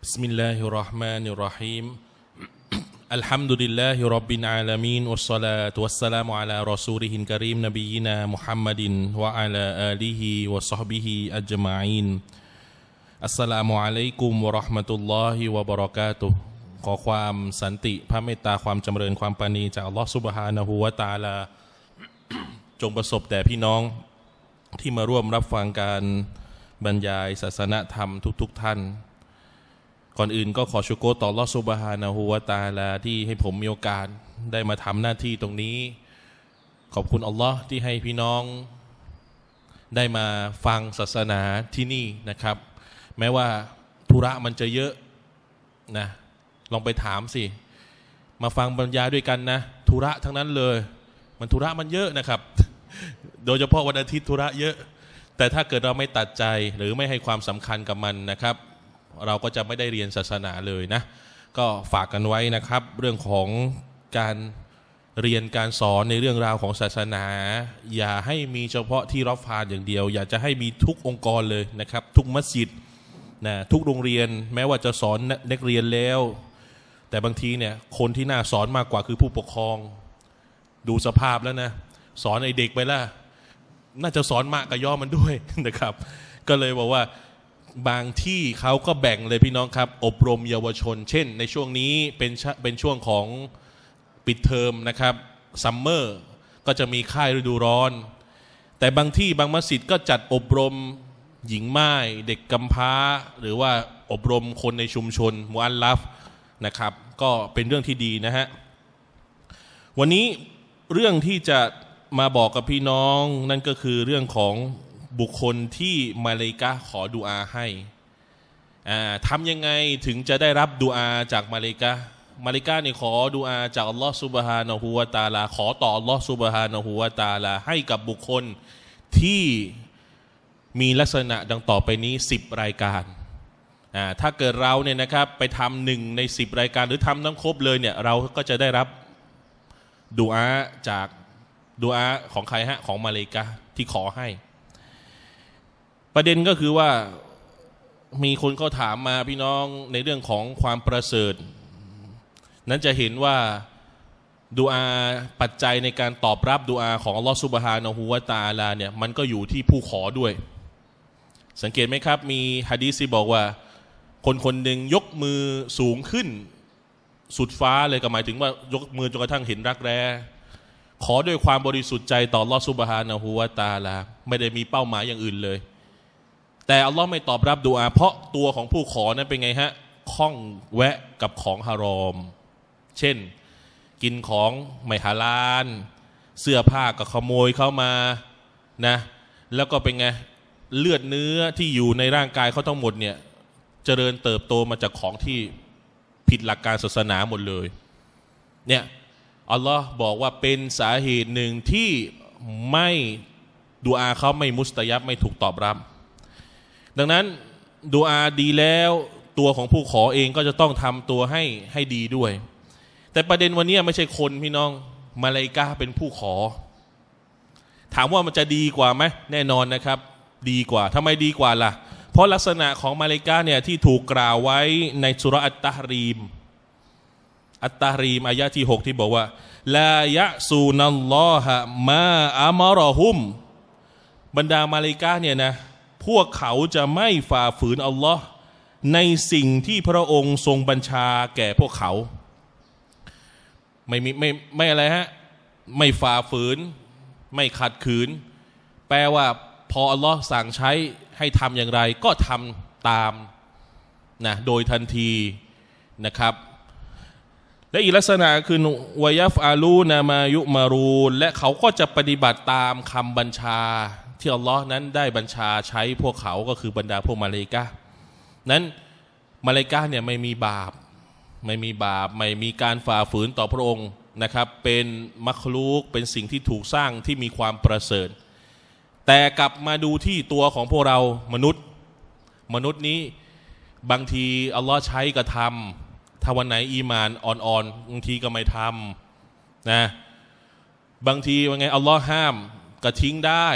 بسم الله الرحمن الرحيم الحمد لله رب العالمين والصلاة والسلام على رسوله الكريم نبينا محمد وعلى آله وصحبه أجمعين السلام عليكم ورحمة الله وبركاته ขอความสันติพระเมตตาความจำเริญความปานีจากอัลลอฮฺสุบฮานะฮูวาตาลาจงประสบแต่พี่น้องที่มาร่วมรับฟังการบรรยาย ศาสนธรรมทุกๆทท่านก่อนอื่นก็ขอชูโกต่อลอสุบฮานาหัวตาลาที่ให้ผมมีโอกาสได้มาทำหน้าที่ตรงนี้ ขอบคุณอัลลอฮ์ที่ให้พี่น้อง ได้มาฟังศาสนาที่นี่นะครับ แม้ว่าธุระมันจะเยอะนะ ลองไปถามสิ มาฟังบรรยายด้วยกันนะ ธุระทั้งนั้นเลย มันธุระมันเยอะนะครับ โดยเฉพาะวันอาทิตย์ธุระเยอะ แต่ถ้าเกิดเราไม่ตัดใจหรือไม่ให้ความสำคัญกับมันนะครับเราก็จะไม่ได้เรียนศาสนาเลยนะ ก็ฝากกันไว้นะครับ เรื่องของการเรียนการสอนในเรื่องราวของศาสนา อย่าให้มีเฉพาะที่รับฟานอย่างเดียว อยากจะให้มีทุกองค์กรเลยนะครับ ทุกมัสยิดนะทุกโรงเรียนแม้ว่าจะสอนนักเรียนแล้ว แต่บางทีเนี่ยคนที่น่าสอนมากกว่าคือผู้ปกครอง ดูสภาพแล้วนะ สอนไอเด็กไปละน่าจะสอนมากกับย่อมันด้วยนะครับ ก็เลยบอกว่าบางที่เขาก็แบ่งเลยพี่น้องครับ อบรมเยาวชนเช่นในช่วงนี้เป็นเป็นช่วงของปิดเทอมนะครับซัมเมอร์ ก็จะมีค่ายฤดูร้อน แต่บางที่บางมัสยิดก็จัดอบรมหญิงไม้เด็กกำพร้า หรือว่าอบรมคนในชุมชนมูอัลลัฟนะครับ ก็เป็นเรื่องที่ดีนะฮะ วันนี้เรื่องที่จะมาบอกกับพี่น้องนั่นก็คือเรื่องของบุคคลที่ มาเลกะขอดูอาให้ทำยังไงถึงจะได้รับดูอาจากมาเลกะมาเลกาเนี่ยขอดูอา จากอัลลอฮ์สุบฮานะฮุวาตาลาขอต่ออัลลอฮ์สุบฮานะฮุวาตาลา ให้กับบุคคลที่มีลักษณะดังต่อไปนี้10รายการอ่าถ้าเกิดเราเนี่ยนะครับไปทำหนึ่งใน 10 รายการ หรือทำทั้งครบเลยเนี่ยเราก็จะได้รับดูอาจากดูอาของใครฮะของมาเลกาที่ขอให้ประเด็นก็คือว่ามีคนเขาถามมาพี่น้องในเรื่องของความประเสริฐ นั้นจะเห็นว่าดูอาปัจจัยในการตอบรับดูอาของอัลลอฮฺสุบฮานะฮูวาตาลาเนี่ยมันก็อยู่ที่ผู้ขอด้วย สังเกตไหมครับ มีฮะดีซีบอกว่า คนคนหนึ่งยกมือสูงขึ้นสุดฟ้าเลยก็หมายถึงว่ายกมือจนกระทั่งเห็นรักแร้ขอด้วยความบริสุทธิ์ใจต่อลอสุบฮานะฮูวาตาลาไม่ได้มีเป้าหมายอย่างอื่นเลยแต่อัลลอฮ์ไม่ตอบรับดูอาเพราะตัวของผู้ขอนั้นเป็นไงฮะ คล้องแวะกับของฮารอม เช่นกินของไม่ฮาลาลเสื้อผ้าก็ขโมยเข้ามา นะ แล้วก็เป็นไง เลือดเนื้อที่อยู่ในร่างกายเขาทั้งหมดเนี่ยจเจริญเติบโตมาจากของที่ผิดหลักการศาสนาหมดเลย เนี่ย อัลลอฮ์บอกว่าเป็นสาเหตุหนึ่งที่ไม่ดูอาเขาไม่มุสตายับไม่ถูกตอบรับดังนั้นดูอาดีแล้ว ตัวของผู้ขอเองก็จะต้องทำตัวให้ให้ดีด้วย แต่ประเด็นวันนี้ไม่ใช่คนพี่น้องมาเลกาเป็นผู้ขอ ถามว่ามันจะดีกว่าไหมแน่นอนนะครับ ดีกว่าทำไมดีกว่าล่ะ เพราะลักษณะของมาเลกาเนี่ย ที่ถูกกล่าวไว้ในสุรอัตตารีม อัตตารีมอายะที่ 6 ที่บอกว่าลายะซูนัลลอฮะมาอามารอฮุมบรรดามาเลกาเนี่ยนะพวกเขาจะไม่ฝ่าฝืน อัลลอฮ์ในสิ่งที่พระองค์ทรงบัญชาแก่พวกเขา ไม่มีไม่ไม่อะไรฮะ ไม่ฝ่าฝืน ไม่ขัดขืน แปลว่าพออัลลอฮ์สั่งใช้ให้ทำอย่างไรก็ทำตามนะโดยทันทีนะครับ และอีกลักษณะคือวยัฟอาลูนามายุมารูน และเขาก็จะปฏิบัติตามคำบัญชาที่อัลลอฮ์นั้นได้บัญชาใช้พวกเขา ก็คือบรรดาพวกมาเลกานั้นมาเลกาเนี่ย ไม่มีบาป ไม่มีบาป ไม่มีการฝ่าฝืนต่อพระองค์นะครับ เป็นมัคลูกเป็นสิ่งที่ถูกสร้างที่มีความประเสริฐ แต่กลับมาดูที่ตัวของพวกเรามนุษย์ มนุษย์นี้ บางทีอัลลอฮ์ใช้กระทำถ้าวันไหนอีมานอ่อนๆ บางทีก็ไม่ทำนะ บางทีว่าไงอัลลอฮ์ห้ามก็ทิ้งได้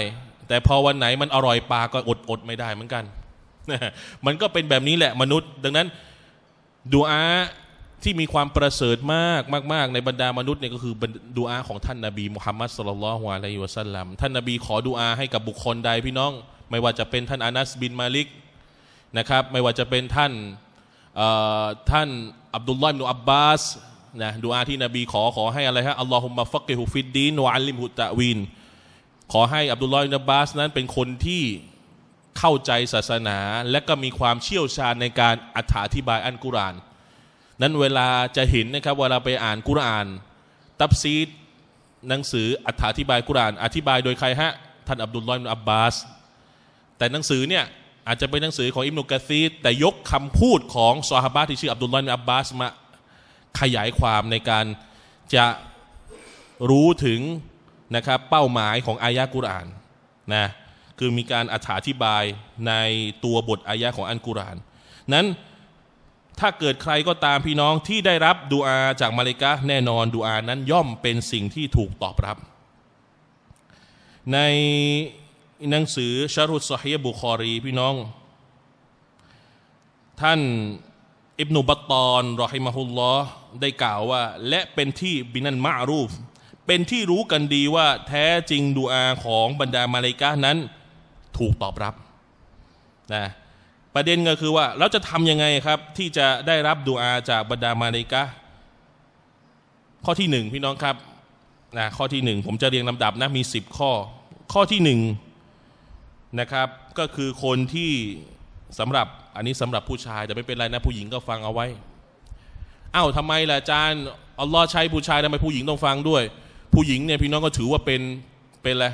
แต่พอวันไหนมันอร่อยปากก็อดอดไม่ได้เหมือนกัน มันก็เป็นแบบนี้แหละมนุษย์ ดังนั้นดูอาที่มีความประเสริฐมากมากๆในบรรดามนุษย์เนี่ยก็คือดูอาของท่านนาบีมุฮัมมัดสุลลัลฮวาลัยฮิวะสัลลัมท่านนาบีขอดูอาให้กับบุคคลใดพี่น้อง ไม่ว่าจะเป็นท่านอานัสบินมาลิกนะครับไม่ว่าจะเป็นท่านท่านอับดุลลอฮ์มูนอับบาสนะดูอาที่นบี ขอขอให้อะไรฮะอัลลอฮุมะฟักกิฮุฟิดดีนวะอัลลิมฮุตะวินขอให้อับดุลลอฮ์อินบาสนั้นเป็นคนที่เข้าใจศาสนาและก็มีความเชี่ยวชาญในการอธิบายอัลกุรอานนั้นเวลาจะเห็นนะครับเวลาไปอ่านกุรอานตับซีดหนังสืออธิบายกุรอานอธิบายโดยใครฮะท่านอับดุลลอฮ์อิบนับบาสแต่หนังสือเนี่ยอาจจะเป็นหนังสือของอิมนุกะซีดแต่ยกคำพูดของซอฮาบะที่ชื่ออับดุลลอฮ์อิบอับบาสมาขยายความในการจะรู้ถึงนะครับเป้าหมายของอายะกุรอานนะคือมีการอธิบายในตัวบทอายะของอันกุรอาน นั้นถ้าเกิดใครก็ตามพี่น้องที่ได้รับดูอาจากมาเลกะแน่นอนดูอานั้นย่อมเป็นสิ่งที่ถูกตอบรับ ในหนังสือชารุสซฮีบุคอรีพี่น้อง ท่านอิบนุบัตตอนรอฮิมะฮุลลอได้กล่าวว่า และเป็นที่บินันมารูฟเป็นที่รู้กันดีว่าแท้จริงดูอาของบรรดามาเลกานั้นถูกตอบรับนะประเด็นก็คือว่าเราจะทำยังไงครับที่จะได้รับดูอาจากบรรดามาเลกาข้อที่หนึ่งพี่น้องครับนะข้อที่หนึ่งผมจะเรียงลำดับ นะ มีสิบข้อ ข้อที่หนึ่งนะครับ ก็คือคนที่สำหรับอันนี้สำหรับผู้ชายแต่ไม่เป็นไรนะผู้หญิงก็ฟังเอาไว้อ้าวทำไมล่ะอาจารย์อัลลอฮ์ใช้ผู้ชายทำไมผู้หญิงต้องฟังด้วยผู้หญิงเนี่ยพี่น้องก็ถือว่าเป็นเป็นอะไร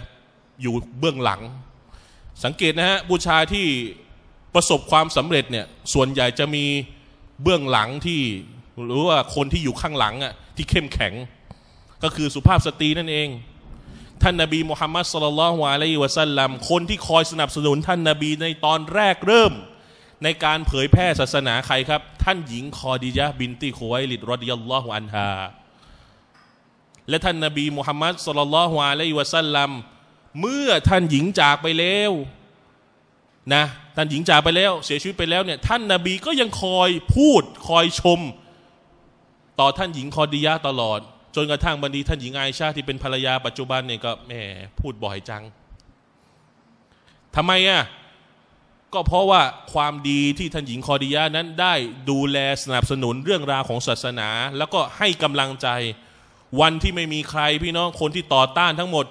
อยู่เบื้องหลัง สังเกตนะฮะ ผู้ชายที่ประสบความสำเร็จเนี่ยส่วนใหญ่จะมีเบื้องหลังที่หรือว่าคนที่อยู่ข้างหลังอ่ะที่เข้มแข็งก็คือสุภาพสตรีนั่นเอง ท่านนาบีมุฮัมมัดสุลลัลฮวาลัยวซัลลัมคนที่คอยสนับสนุน ท่านนาบีในตอนแรกเริ่มในการเผยแพร่ศาสนาใครครับท่านหญิงคอดียะบินตีโคไวลิดรอดิยัลลอฮุอันฮาและ ท่านนาบีมุฮัมมัดสุลลัลฮวาลยวะสัลลัมเมื่อท่านหญิงจากไปแล้วนะ ท่านหญิงจากไปแล้ว เสียชีวิตไปแล้วเนี่ยท่านนาบีก็ยังคอยพูดคอยชม ต่อท่านหญิงคอดียะตลอด จนกระทั่งบันดีท่านหญิงไอชาที่เป็นภรรยาปัจจุบันเนี่ยก็แหมพูดบ่อยจังทำไมอ่ะก็เพราะว่าความดีที่ท่านหญิงคอดียะนั้นได้ดูแลสนับสนุนเรื่องราวของศาสนา แล้วก็ให้กำลังใจวันที่ไม่มีใครพี่น้องคนที่ต่อต้านทั้งหมด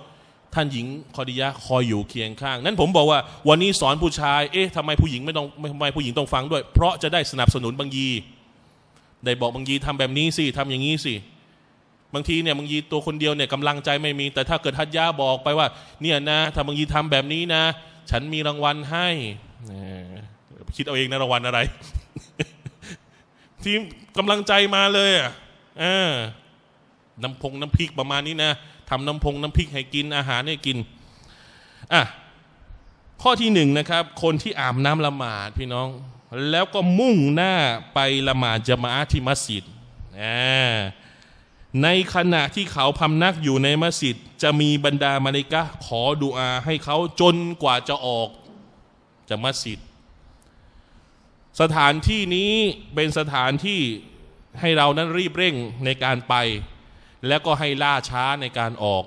ท่านหญิงคอดิยะ คอยอยู่เคียงข้าง นั้นผมบอกว่าวันนี้สอนผู้ชายเอ๊ะทำไมผู้หญิงไม่ต้องทำไมผู้หญิงต้องฟังด้วย เพราะจะได้สนับสนุนบางยี ได้บอกบางยีทำแบบนี้สิทำอย่างนี้สิบางทีเนี่ยบางยีตัวคนเดียวเนี่ยกำลังใจไม่มี แต่ถ้าเกิดทัดยาบอกไปว่าเนี่ยนะถ้าบางยีทำแบบนี้นะฉันมีรางวัลให้คิดเอาเองนะรางวัลอะไร ทีมกำลังใจมาเลย อ่ะน้ำพง น้ำพริกประมาณนี้นะทำน้ำพงน้ำพริกให้กิน อาหารให้กินอ่ะข้อที่หนึ่งนะครับ คนที่อาบน้ำละหมาดพี่น้อง แล้วก็มุ่งหน้าไปละหมาดจมาที่มัสยิดในขณะที่เขาพำนักอยู่ในมัสยิดจะมีบรรดามาลิกะขอดุอาให้เขาจนกว่าจะออกจากมัสยิดสถานที่นี้เป็นสถานที่ให้เรานั้นรีบเร่งในการไปแล้วก็ให้ล่าช้าในการออก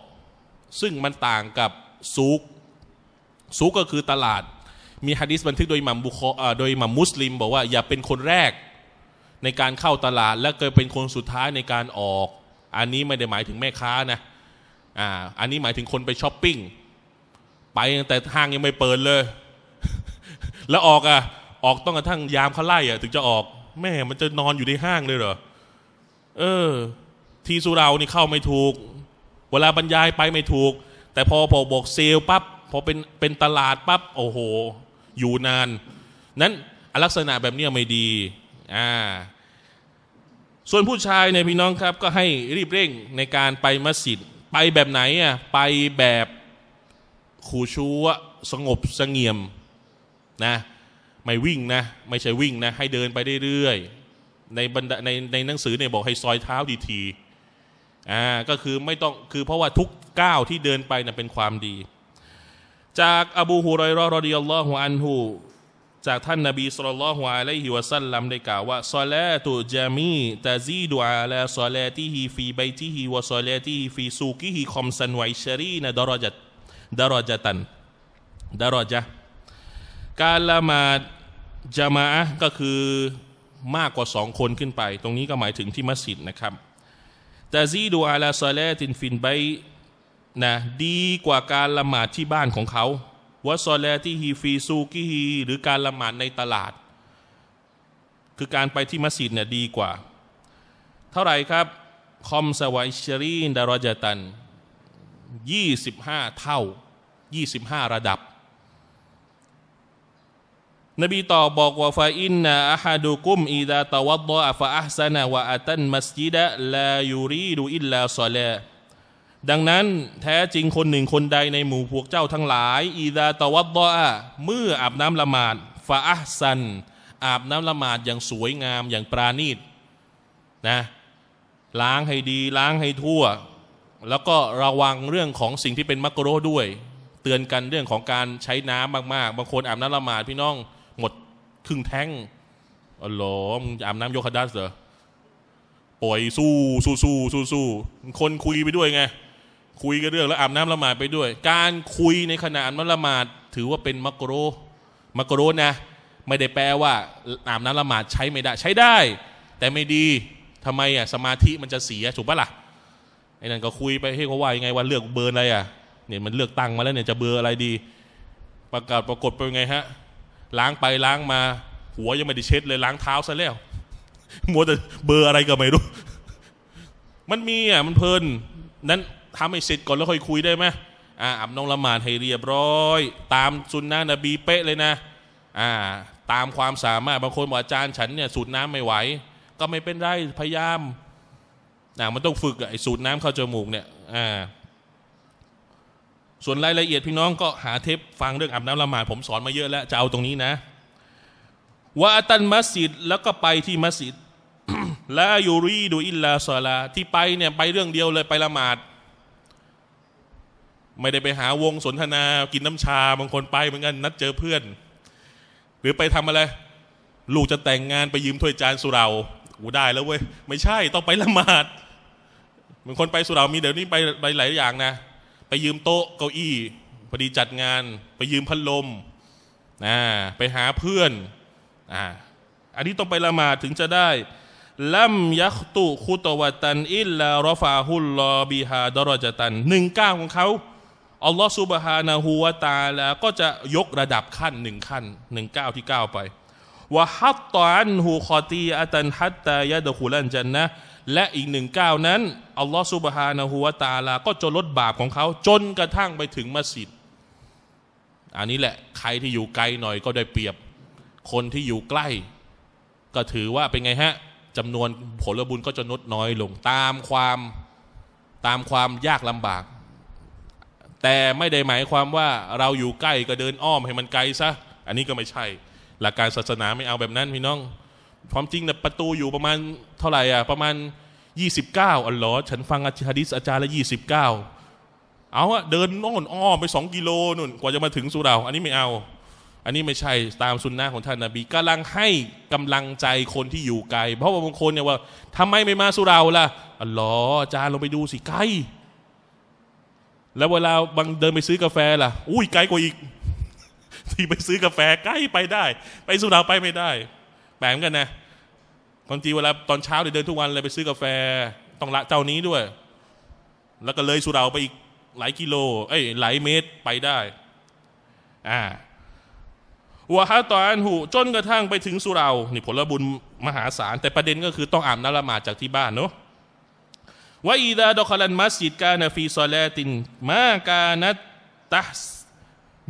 ซึ่งมันต่างกับซูกซูกก็คือตลาด มีฮะดิษบันทึกโดยมัมบุคโดยมัมมุสลิมบอกว่า อย่าเป็นคนแรกในการเข้าตลาด และเกิดเป็นคนสุดท้ายในการออก อันนี้ไม่ได้หมายถึงแม่ค้านะอ่า อันนี้หมายถึงคนไปช้อปปิ้งไปแต่ห้างยังไม่เปิดเลย แล้วออกอ่ะ ออกต้องกระทั่งยามเขาไล่อ่ะถึงจะออก แม่มันจะนอนอยู่ในห้างเลยเหรอเออทีสุเรานี่เข้าไม่ถูก เวลาบรรยายไปไม่ถูก แต่พอพอบอกเซลปั๊บ พอเป็นเป็นตลาดปั๊บ โอ้โห อยู่นาน นั้นลักษณะแบบนี้ไม่ดี อ่า ส่วนผู้ชายเนี่ยพี่น้องครับ ก็ให้รีบเร่งในการไปมัสยิด ไปแบบไหนอ่ะ ไปแบบขู่ชัวสงบสงเงียม นะ ไม่วิ่งนะ ไม่ใช่วิ่งนะ ให้เดินไปเรื่อยๆในบรรดาในในหนังสือเนี่ยบอกให้ซอยเท้าดีทีอ่า ก็คือไม่ต้องคือเพราะว่าทุกก้าวที่เดินไปนะ่ะเป็นความดี จากอบูฮุรอยรอรดีอัลลอฮุอันฮูจากท่าน นบีสุลต่านละฮ์อะลฮิวะสัลลัมได้กล่าวว่า ซอลาตุจามีตาซีดูอาลาซอลาตีฮีฟีไบตีฮีวะซอลาตีฮีฟีซูกีฮีคอมสันไวชรีนะดารจัดดารจัตันดารจัการละมาดจามะก็คือมากกว่าสองคนขึ้นไป ตรงนี้ก็หมายถึงที่ มัสยิดนะครับตาซีดูอาลาซาเลตินฟินไบนะดีกว่าการละหมาดที่บ้านของเขาวัซาเลที่ฮีฟีซูกิฮีหรือการละหมาดในตลาด คือการไปที่มัสยิดเนี่ยดีกว่า เท่าไหร่ครับ คอมสวายชรีนดารจตัน25 เท่า 25 ระดับนบีตอบอกว่าฟาอินนาอาฮาดุกุมอีดาตวัดดะฟาอัซนาวะอัตันมัสยิดะลายูรีดูอิลลาสอลาดังนั้น แท้จริงคนหนึ่งคนใด ในหมู่พวกเจ้าทั้งหลาย อีดาตวัดดะเมื่ออาบน้ำละหมาดฟาอัซันอาบน้ำละหมาดอย่างสวยงามอย่างปราณีตนะล้างให้ดีล้างให้ทั่ว แล้วก็ระวังเรื่องของสิ่งที่เป็นมักโรด้วย เตือนกันเรื่องของการใช้น้ำมากๆบางคนอาบน้ำละหมาดพี่น้องครึ่งแท้งอ๋ออมึงอาบน้ำโยคะดัสเหรอปล่อยสู้สู้สู้สู้สู้คนคุยไปด้วยไง คุยกันเรื่องแล้วอาบน้ำละหมาดไปด้วย การคุยใน ขณะนั้ำละหมาดถือว่าเป็นมักโรมักโรนะ ไม่ได้แปลว่าอาบน้ำละหมาดใช้ ไม่ได้ ใช้ได้ แต่ไม่ดีทำไมอ่ะสมาธิมันจะเสียถูกปะละ่ะ ไอ้นั่นก็คุยไปให้เขาว่ายังไง ว่าเลือกเบอร์อะไร อ่ะ เนี่ยมันเลือกตั้งมาแล้วเนี่ยจะเบอร์อะไรดี ประกาศปรากฏไปยังไงฮะล้างไปล้างมา หัวยังไม่ได้เช็ดเลยล้างเท้าซะแล้วมัวแต่เบอร์อะไรก็ไม่รู้ มันมีอ่ะ มันเพลิน นั้นทำให้เสร็จก่อนแล้วค่อยคุยได้ไหมอ่าอับนองละหมาดให้เรียบร้อย ตามสุนนะนบีเป๊ะเลยนะ อ่า ตามความสามารถบางคนบอกอาจารย์ฉันเนี่ยสูดน้ำไม่ไหว ก็ไม่เป็นไร พยายามอ่ามันต้องฝึกไอ้สูดน้ำเข้าจมูกเนี่ยอ่าส่วนรายละเอียดพี่น้องก็หาเทปฟังเรื่องอาบน้ำละหมาดผมสอนมาเยอะแล้วจะเอาตรงนี้นะว่าตันมัสยิดแล้วก็ไปที่มัสยิด และยูรีดูอิลลาซาลาที่ไปเนี่ยไปเรื่องเดียวเลยไปละหมาดไม่ได้ไปหาวงสนทนากินน้ำชาบางคนไปเหมือนกันนัดเจอเพื่อน หรือไปทำอะไร ลูกจะแต่งงานไปยืมถ้วยจานสุราอูได้แล้วเว้ยไม่ใช่ต้องไปละหมาดบางคนไปสุรามีเดี๋ยวนี้ไปหลายอย่างนะไปยืมโต๊ะเก้าอี้พอดีจัดงานไปยืมพัดลมนะไปหาเพื่อนอ่าอันนี้ต้องไปละหมาดถึงจะได้ลัมยักตุคุตวตันอิลลารฟาฮุลลอบีฮาดรอจตันหนึ่งก้าวของเขาอัลลอฮฺซุบฮานะฮูวาตาแล้วก็จะยกระดับขั้นหนึ่งขั้นหนึ่งก้าวที่ก้าวไปวะฮัตตอันฮูคอตีอัตันฮัตตายะดะคุลันจันนะและอีกหนึ่งก้าวนั้นอัลลอฮฺซุบฮานะฮูวาตาลาก็จะลดบาปของเขาจนกระทั่งไปถึงมัสยิดอันนี้แหละใครที่อยู่ไกลหน่อยก็ได้เปรียบคนที่อยู่ใกล้ ก็ถือว่าเป็นไงฮะจำนวนผลบุญก็จะลดน้อยลงตามความตามความยากลำบาก แต่ไม่ได้หมายความว่าเราอยู่ใกล้ก็เดินอ้อมให้มันไกล ซะ อันนี้ก็ไม่ใช่ หลักการศาสนาไม่เอาแบบนั้นพี่น้องความจริงนะประตูอยู่ประมาณเท่าไหร่อ่ะประมาณ 29อัลลอฮ์ฉันฟังอัฮะดิษอาจารย์ละ29 เอาอะเดินโน่นอ้อไปสองกิโลนู่นกว่าจะมาถึงสุราอันนี้ไม่เอา อันนี้ไม่ใช่ตามสุนนะของท่านนบีกำลังให้กำลังใจคนที่อยู่ไกล เพราะว่าบางคนเนี่ยว่า ทำไมไม่มาสุราล่ะอัลลอฮ์อาจารย์ลงไปดูสิไกลแล้วเวลาบางเดินไปซื้อกาแฟล่ะอุ้ยไกลกว่าอีก ที่ไปซื้อกาแฟใกล้ไปได้ ไปสุราไปไม่ได้แปลกกันนะบางทีเวลาตอนเช้าเดินทุกวันเลยไปซื้อกาแฟ ต้องละเจ้านี้ด้วย แล้วก็เลยสุราไปอีกหลายกิโล เอ้ย หลายเมตรไปได้ อ่าวะฮะตอนหูจนกระทั่งไปถึงสุรา นี่ผลบุญมหาศาล แต่ประเด็นก็คือต้องอาบน้ำละหมาดจากที่บ้านเนาะว่าอีดาดอคลันมัสยิดกาณฟีซอลตินมากานัตตัส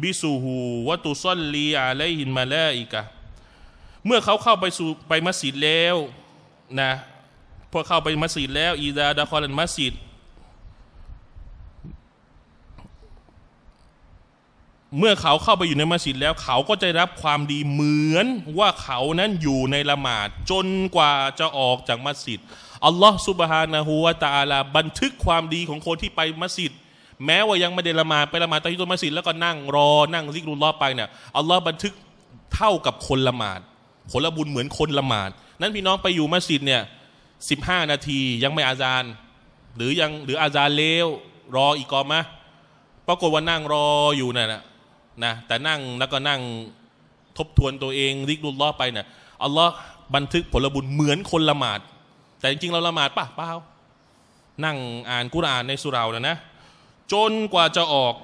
บิสูฮูวะตุซอลลีอะลัยฮินมาลาอิกะเมื่อเขาเข้าไปสู่ไปมัสยิดแล้วนะพอเข้าไปมัสยิดแล้ว อีดาดะคอลันมัสยิด เมื่อเขาเข้าไปอยู่ในมัสยิดแล้วเขาก็จะรับความดีเหมือนว่าเขานั้นอยู่ในละหมาด จนกว่าจะออกจากมัสยิดอัลลอฮฺสุบฮานะฮูวาตาลาบันทึกความดีของคนที่ไปมัสยิด แม้ว่ายังไม่ได้ละหมาดไปละหมาดตะฮิตุมัสยิดแล้วก็นั่งรอนั่งซิกรุลลอไปเนี่ยอัลลอฮฺบันทึกเท่ากับคนละหมาดผลบุญเหมือนคนละหมาด นั้นพี่น้องไปอยู่มัสยิดเนี่ยสิบห้านาทียังไม่อาจารย์หรือยังหรืออาจารย์เลวรออีกกอมะปรากฏว่านั่งรออยู่นั่นนะนะแต่นั่งแล้วก็นั่งทบทวนตัวเอง ริกรุลล้อไปเนี่ยอัลลอฮ์บันทึกผลบุญเหมือนคนละหมาด แต่จริงๆเราละหมาดป่ะเปล่านั่งอ่านกุรอานในสุรานวนะ จนกว่าจะออก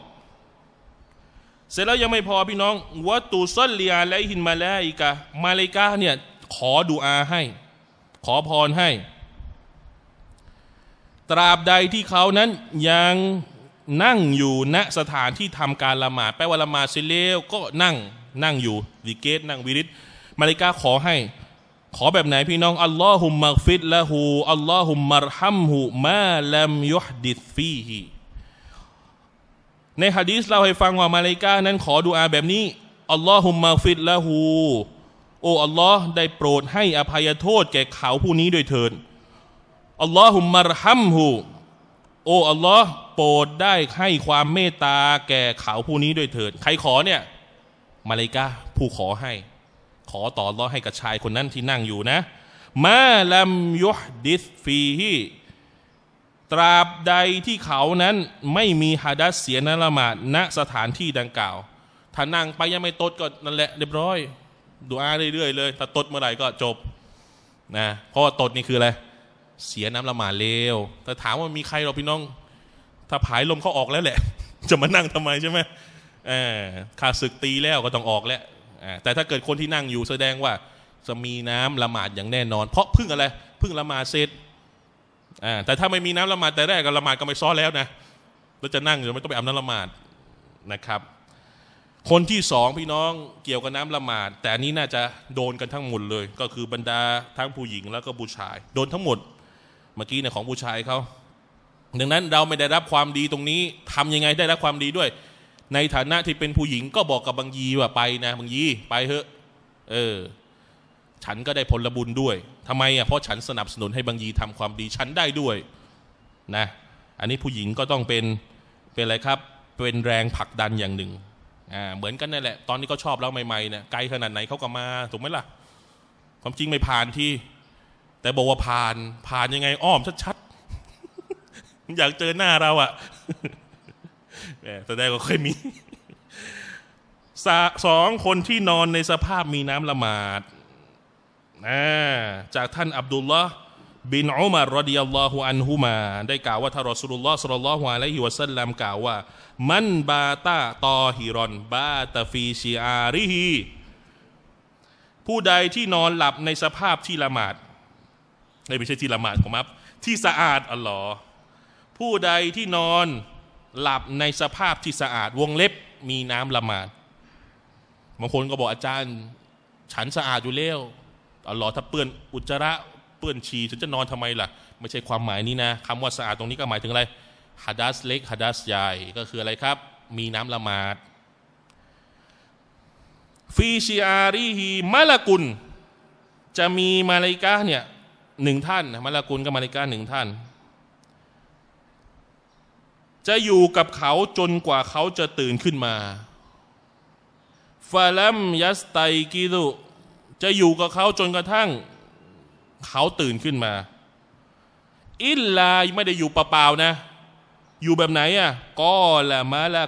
เสร็จแล้วยังไม่พอพี่น้อง วัตุซัลียาและหินมาลาอิกะมาเลกาเนี่ยขอดูอาให้ ขอพรให้ ตราบใดที่เขานั้น ยังนั่งอยู่ณสถานที่ทำการละหมาดแปลว่าละหมาดเสร็จแล้ว ก็นั่งนั่งอยู่ วิเกตนั่งวิริตมาลกาขอให้ ขอแบบไหนพี่น้อง อัลลอฮุมมักฟิดละหูอัลลอฮุมมารฮัมหูมาลัมยุฮดิษฟีฮีในฮะดีสเราให้ฟังว่ามาเลกานั้นขอดูอาแบบนี้ อัลลอฮุมมาฟิดละหู โอ้ อัลลอฮ์ได้โปรดให้อภัยโทษแก่เขาผู้นี้โดยเถิด อัลลอฮุมมารฮัมหู โอ้ อัลลอฮ์โปรดได้ให้ความเมตตาแก่เขาผู้นี้โดยเถิด ใครขอเนี่ย มาเลกาผู้ขอให้ ขอต่อรอให้กับชายคนนั้นที่นั่งอยู่นะ มาลัมยุฮดิสฟีฮีตราบใดที่เขานั้นไม่มีฮะดัสเสียนละหมาดณสถานที่ดังกล่าว ถ้านั่งไปยังไม่ตดก็นั่นแหละเรียบร้อยดูอาเรื่อยๆเลย ถ้าตดเมื่อไหร่ก็จบนะเพราะว่าตดนี่คืออะไรเสียน้ำละหมาดเลวแต่ถามว่ามีใครเราพี่น้อง ถ้าผายลมเขาออกแล้วแหละ จะมานั่งทำไมใช่ไหมขอาศึกตีแล้วก็ต้องออกแล้วแต่ถ้าเกิดคนที่นั่งอยู่แสดงว่า จะมีน้ำละหมาดอย่างแน่นอน เพราะพึ่งอะไรพึ่งละหมาดเสร็จแต่ถ้าไม่มีน้ำละหมาดแต่แรกก็ละหมาดก็ไม่ซ้อแล้วนะแล้วจะนั่งหรืไม่ต้องไปอาบน้ำละหมาดนะครับ คนที่สองพี่น้องเกี่ยวกับน้ำละหมาด แต่นนี้น่าจะโดนกันทั้งหมดเลย ก็คือบรรดาทั้งผู้หญิง แล้วก็ผู้ชายโดนทั้งหมด เมื่อกี้เนี่ยของผู้ชายเขาดังนั้นเราไม่ได้รับความดีตรงนี้ ทำยังไงได้รับความดีด้วย ในฐานะที่เป็นผู้หญิงก็บอกกับบางยีว่าไปนะ บางยีไปเถอะเออฉันก็ได้ผลบุญด้วยทำไมอ่ะ เพราะฉันสนับสนุนให้บางยีทำความดี ฉันได้ด้วย นะ อันนี้ผู้หญิงก็ต้องเป็นเป็นอะไรครับ เป็นแรงผลักดันอย่างหนึ่ง อ่าเหมือนกันนั่นแหละ ตอนนี้ก็ชอบแล้วใหม่ๆเนี่ยไกลขนาดไหนเขาก็มา ถูกไหมล่ะ ความจริงไม่ผ่านที่ แต่บอกว่าผ่านผ่านยังไงอ้อมชัดๆ อยากเจอหน้าเราอะ่ะแต่ได้ก็เคยมีสองคนที่นอนในสภาพมีน้ำละหมาดจากท่านอับดุลลอฮ์บินอุมารรดิยัลลอฮุอันฮุมา ได้กล่าวว่าท่านรอสูลุลลอฮ์สุลลัลฮุอะลัยฮิวะสัลลัมกล่าวว่า มันบาตาตอฮิรอนบาตาฟีชีอาริฮีผู้ใดที่นอนหลับในสภาพที่ละหมาดไม่ใช่ที่ละหมาดของมับที่สะอาดอัลลอฮ์ผู้ใดที่นอนหลับในสภาพที่สะอาดวงเล็บมีน้ำละหมาดบางคนก็บอกอาจารย์ ฉันสะอาดอยู่แล้วอัลลอฮ์ถ้าเปื้อนอุจจระเปื้อนฉี่ฉันจะนอนทำไมล่ะ ไม่ใช่ความหมายนี้นะคำว่าสะอาดตรงนี้ก็หมายถึงอะไรฮัดัสเล็กฮัดัสใหญ่ก็คืออะไรครับ มีน้ำละหมาดฟีชิอารีฮีมาละกุลจะมีมาลากาเนี่ยหนึ่งท่านมาละกุลกับมาลากาหนึ่งท่าน จะอยู่กับเขาจนกว่าเขาจะตื่นขึ้นมาฟาลัมยัสไตกิรุจะอยู่กับเขาจนกระทั่งเขาตื่นขึ้นมา อิลลา ไม่ได้อยู่เปล่าๆนะ อยู่แบบไหนอ่ะก็ละมาละ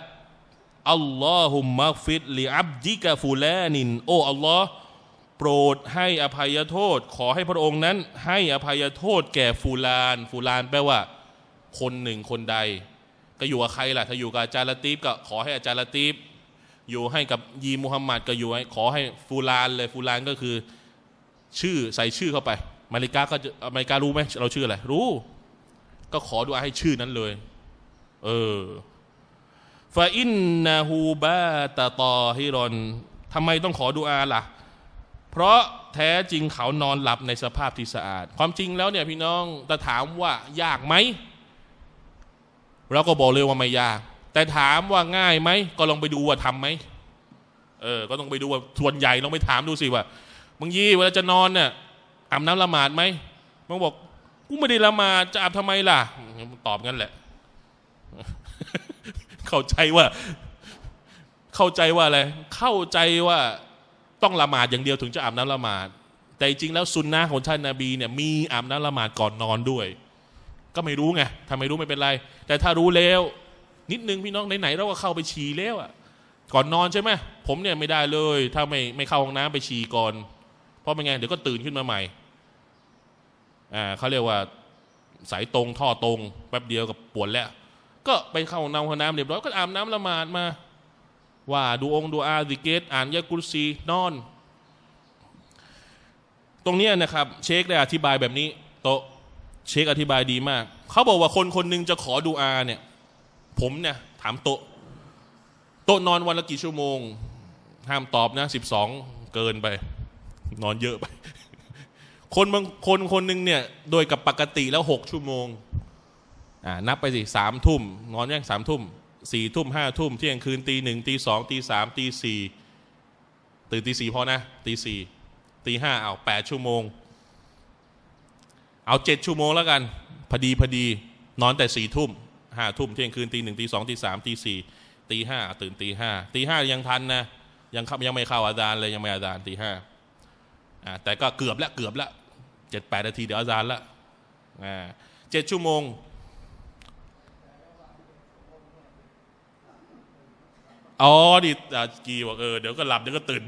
อัลลอฮุมมักฟิดลิอับดิกะฟูลานิน โอ้ อัลลอฮ์โปรดให้อภัยโทษ ขอให้พระองค์นั้น ให้อภัยโทษแก่ฟูลาน ฟูลาน แปลว่า คนหนึ่งคนใด ก็อยู่กับใครล่ะถ้าอยู่กับอาจารย์ละตีบก็ขอให้อาจารย์ละตีบอยู่ให้กับยีมุฮัมมัดก็อยู่ให้ ขอให้ฟูลาน เลย ฟูลานก็คือ ชื่อใส่ชื่อเข้าไปมาริกาก็มาริกา รู้ไหมเราชื่ออะไร รู้ ก็ขอดูอาให้ชื่อนั้นเลย เออฟาอินนาฮูบาตาตอฮิรอนทำไมต้องขอดูอาล่ะ เพราะแท้จริงเขานอนหลับในสภาพที่สะอาด ความจริงแล้วเนี่ยพี่น้องแต่ถามว่า ยากไหมเราก็บอกเลยว่าไม่ยากแต่ถามว่าง่ายไหมก็ลองไปดูว่าทํำไหมเออ ก็ต้องไปดูว่าส่วนใหญ่ลองไปถามดูสิว่าบางยี่เวลาจะนอนเนี่ยอาบน้ำละหมาดไหมมึงบอกกูไม่ได้ละหมาดจะอาบทำไมล่ะ ตอบงั้นแหละ เข้าใจว่า เข้าใจว่าอะไรเข้าใจว่าต้องละหมาดอย่างเดียวถึงจะอาบน้ำละหมาดแต่จริงแล้วซุนนะของท่านนาบีเนี่ยมีอาบน้ำละหมาดก่อนนอนด้วย ก็ไม่รู้ไงทำไมรู้ไม่เป็นไร แต่ถ้ารู้แล้วนิดนึงพี่น้องไหนๆ เราก็เข้าไปฉี่แล้วอ่ะ ก่อนนอนใช่ไหมผมเนี่ยไม่ได้เลย ถ้าไม่ไม่เข้าห้องน้ำไปฉี่ก่อน เพราะเป็นไง เดี๋ยวก็ตื่นขึ้นมาใหม่อ่าเขาเรียกว่าสายตรงท่อตรงแป๊บเดียวกับปวดแล้ว ก็ไปเข้าน้ำห้องน้ำเรียบร้อยก็อาบน้ำละหมาดมา ว่าดูองค์ดูอาสิเกตอ่านยากุลซี นอน ตรงนี้นะครับ เชคได้อธิบายแบบนี้ โตเชคอธิบายดีมากเขาบอกว่าคนคนหนึ่งจะขอดูอาเนี่ยผมเนี่ยถามโต๊ะ โต๊นอนวันละกี่ชั่วโมงห้ามตอบนะสิบสองเกินไป นอนเยอะไป คนบางคนคนหนึ่งเนี่ยโดยกับปกติแล้วหกชั่วโมงอ่านับไปสิสามทุ่มนอนยังสามทุ่ม สี่ทุ่มห้าทุ่มเที่ยงคืนตีหนึ่งตีสองตีสามตีสี่ตื่นตีสี่พอนะตีสี่ตีห้าเอาแปดชั่วโมง เอาเจ็ดชั่วโมงแล้วกันพอดีพอดีนอนแต่สี่ทุ่มห้าทุ่มเที่ยงคืนตีหนึ่งตีสองตีสามตีสี่ตีห้า ตื่นตีห้าตีห้ายังทันนะยังยังไม่เข้าอาจารย์เลย ยังไม่อาจารย์ตีห้าแต่ก็เกือบแล้วเกือบแล้วเจ็ดแปดนาทีเดี๋ยวอาจารย์ละเจ็ดชั่วโมงอ๋อดิกีบอกเออเดี๋ยวก็หลับเดี๋ยวก็ตื่น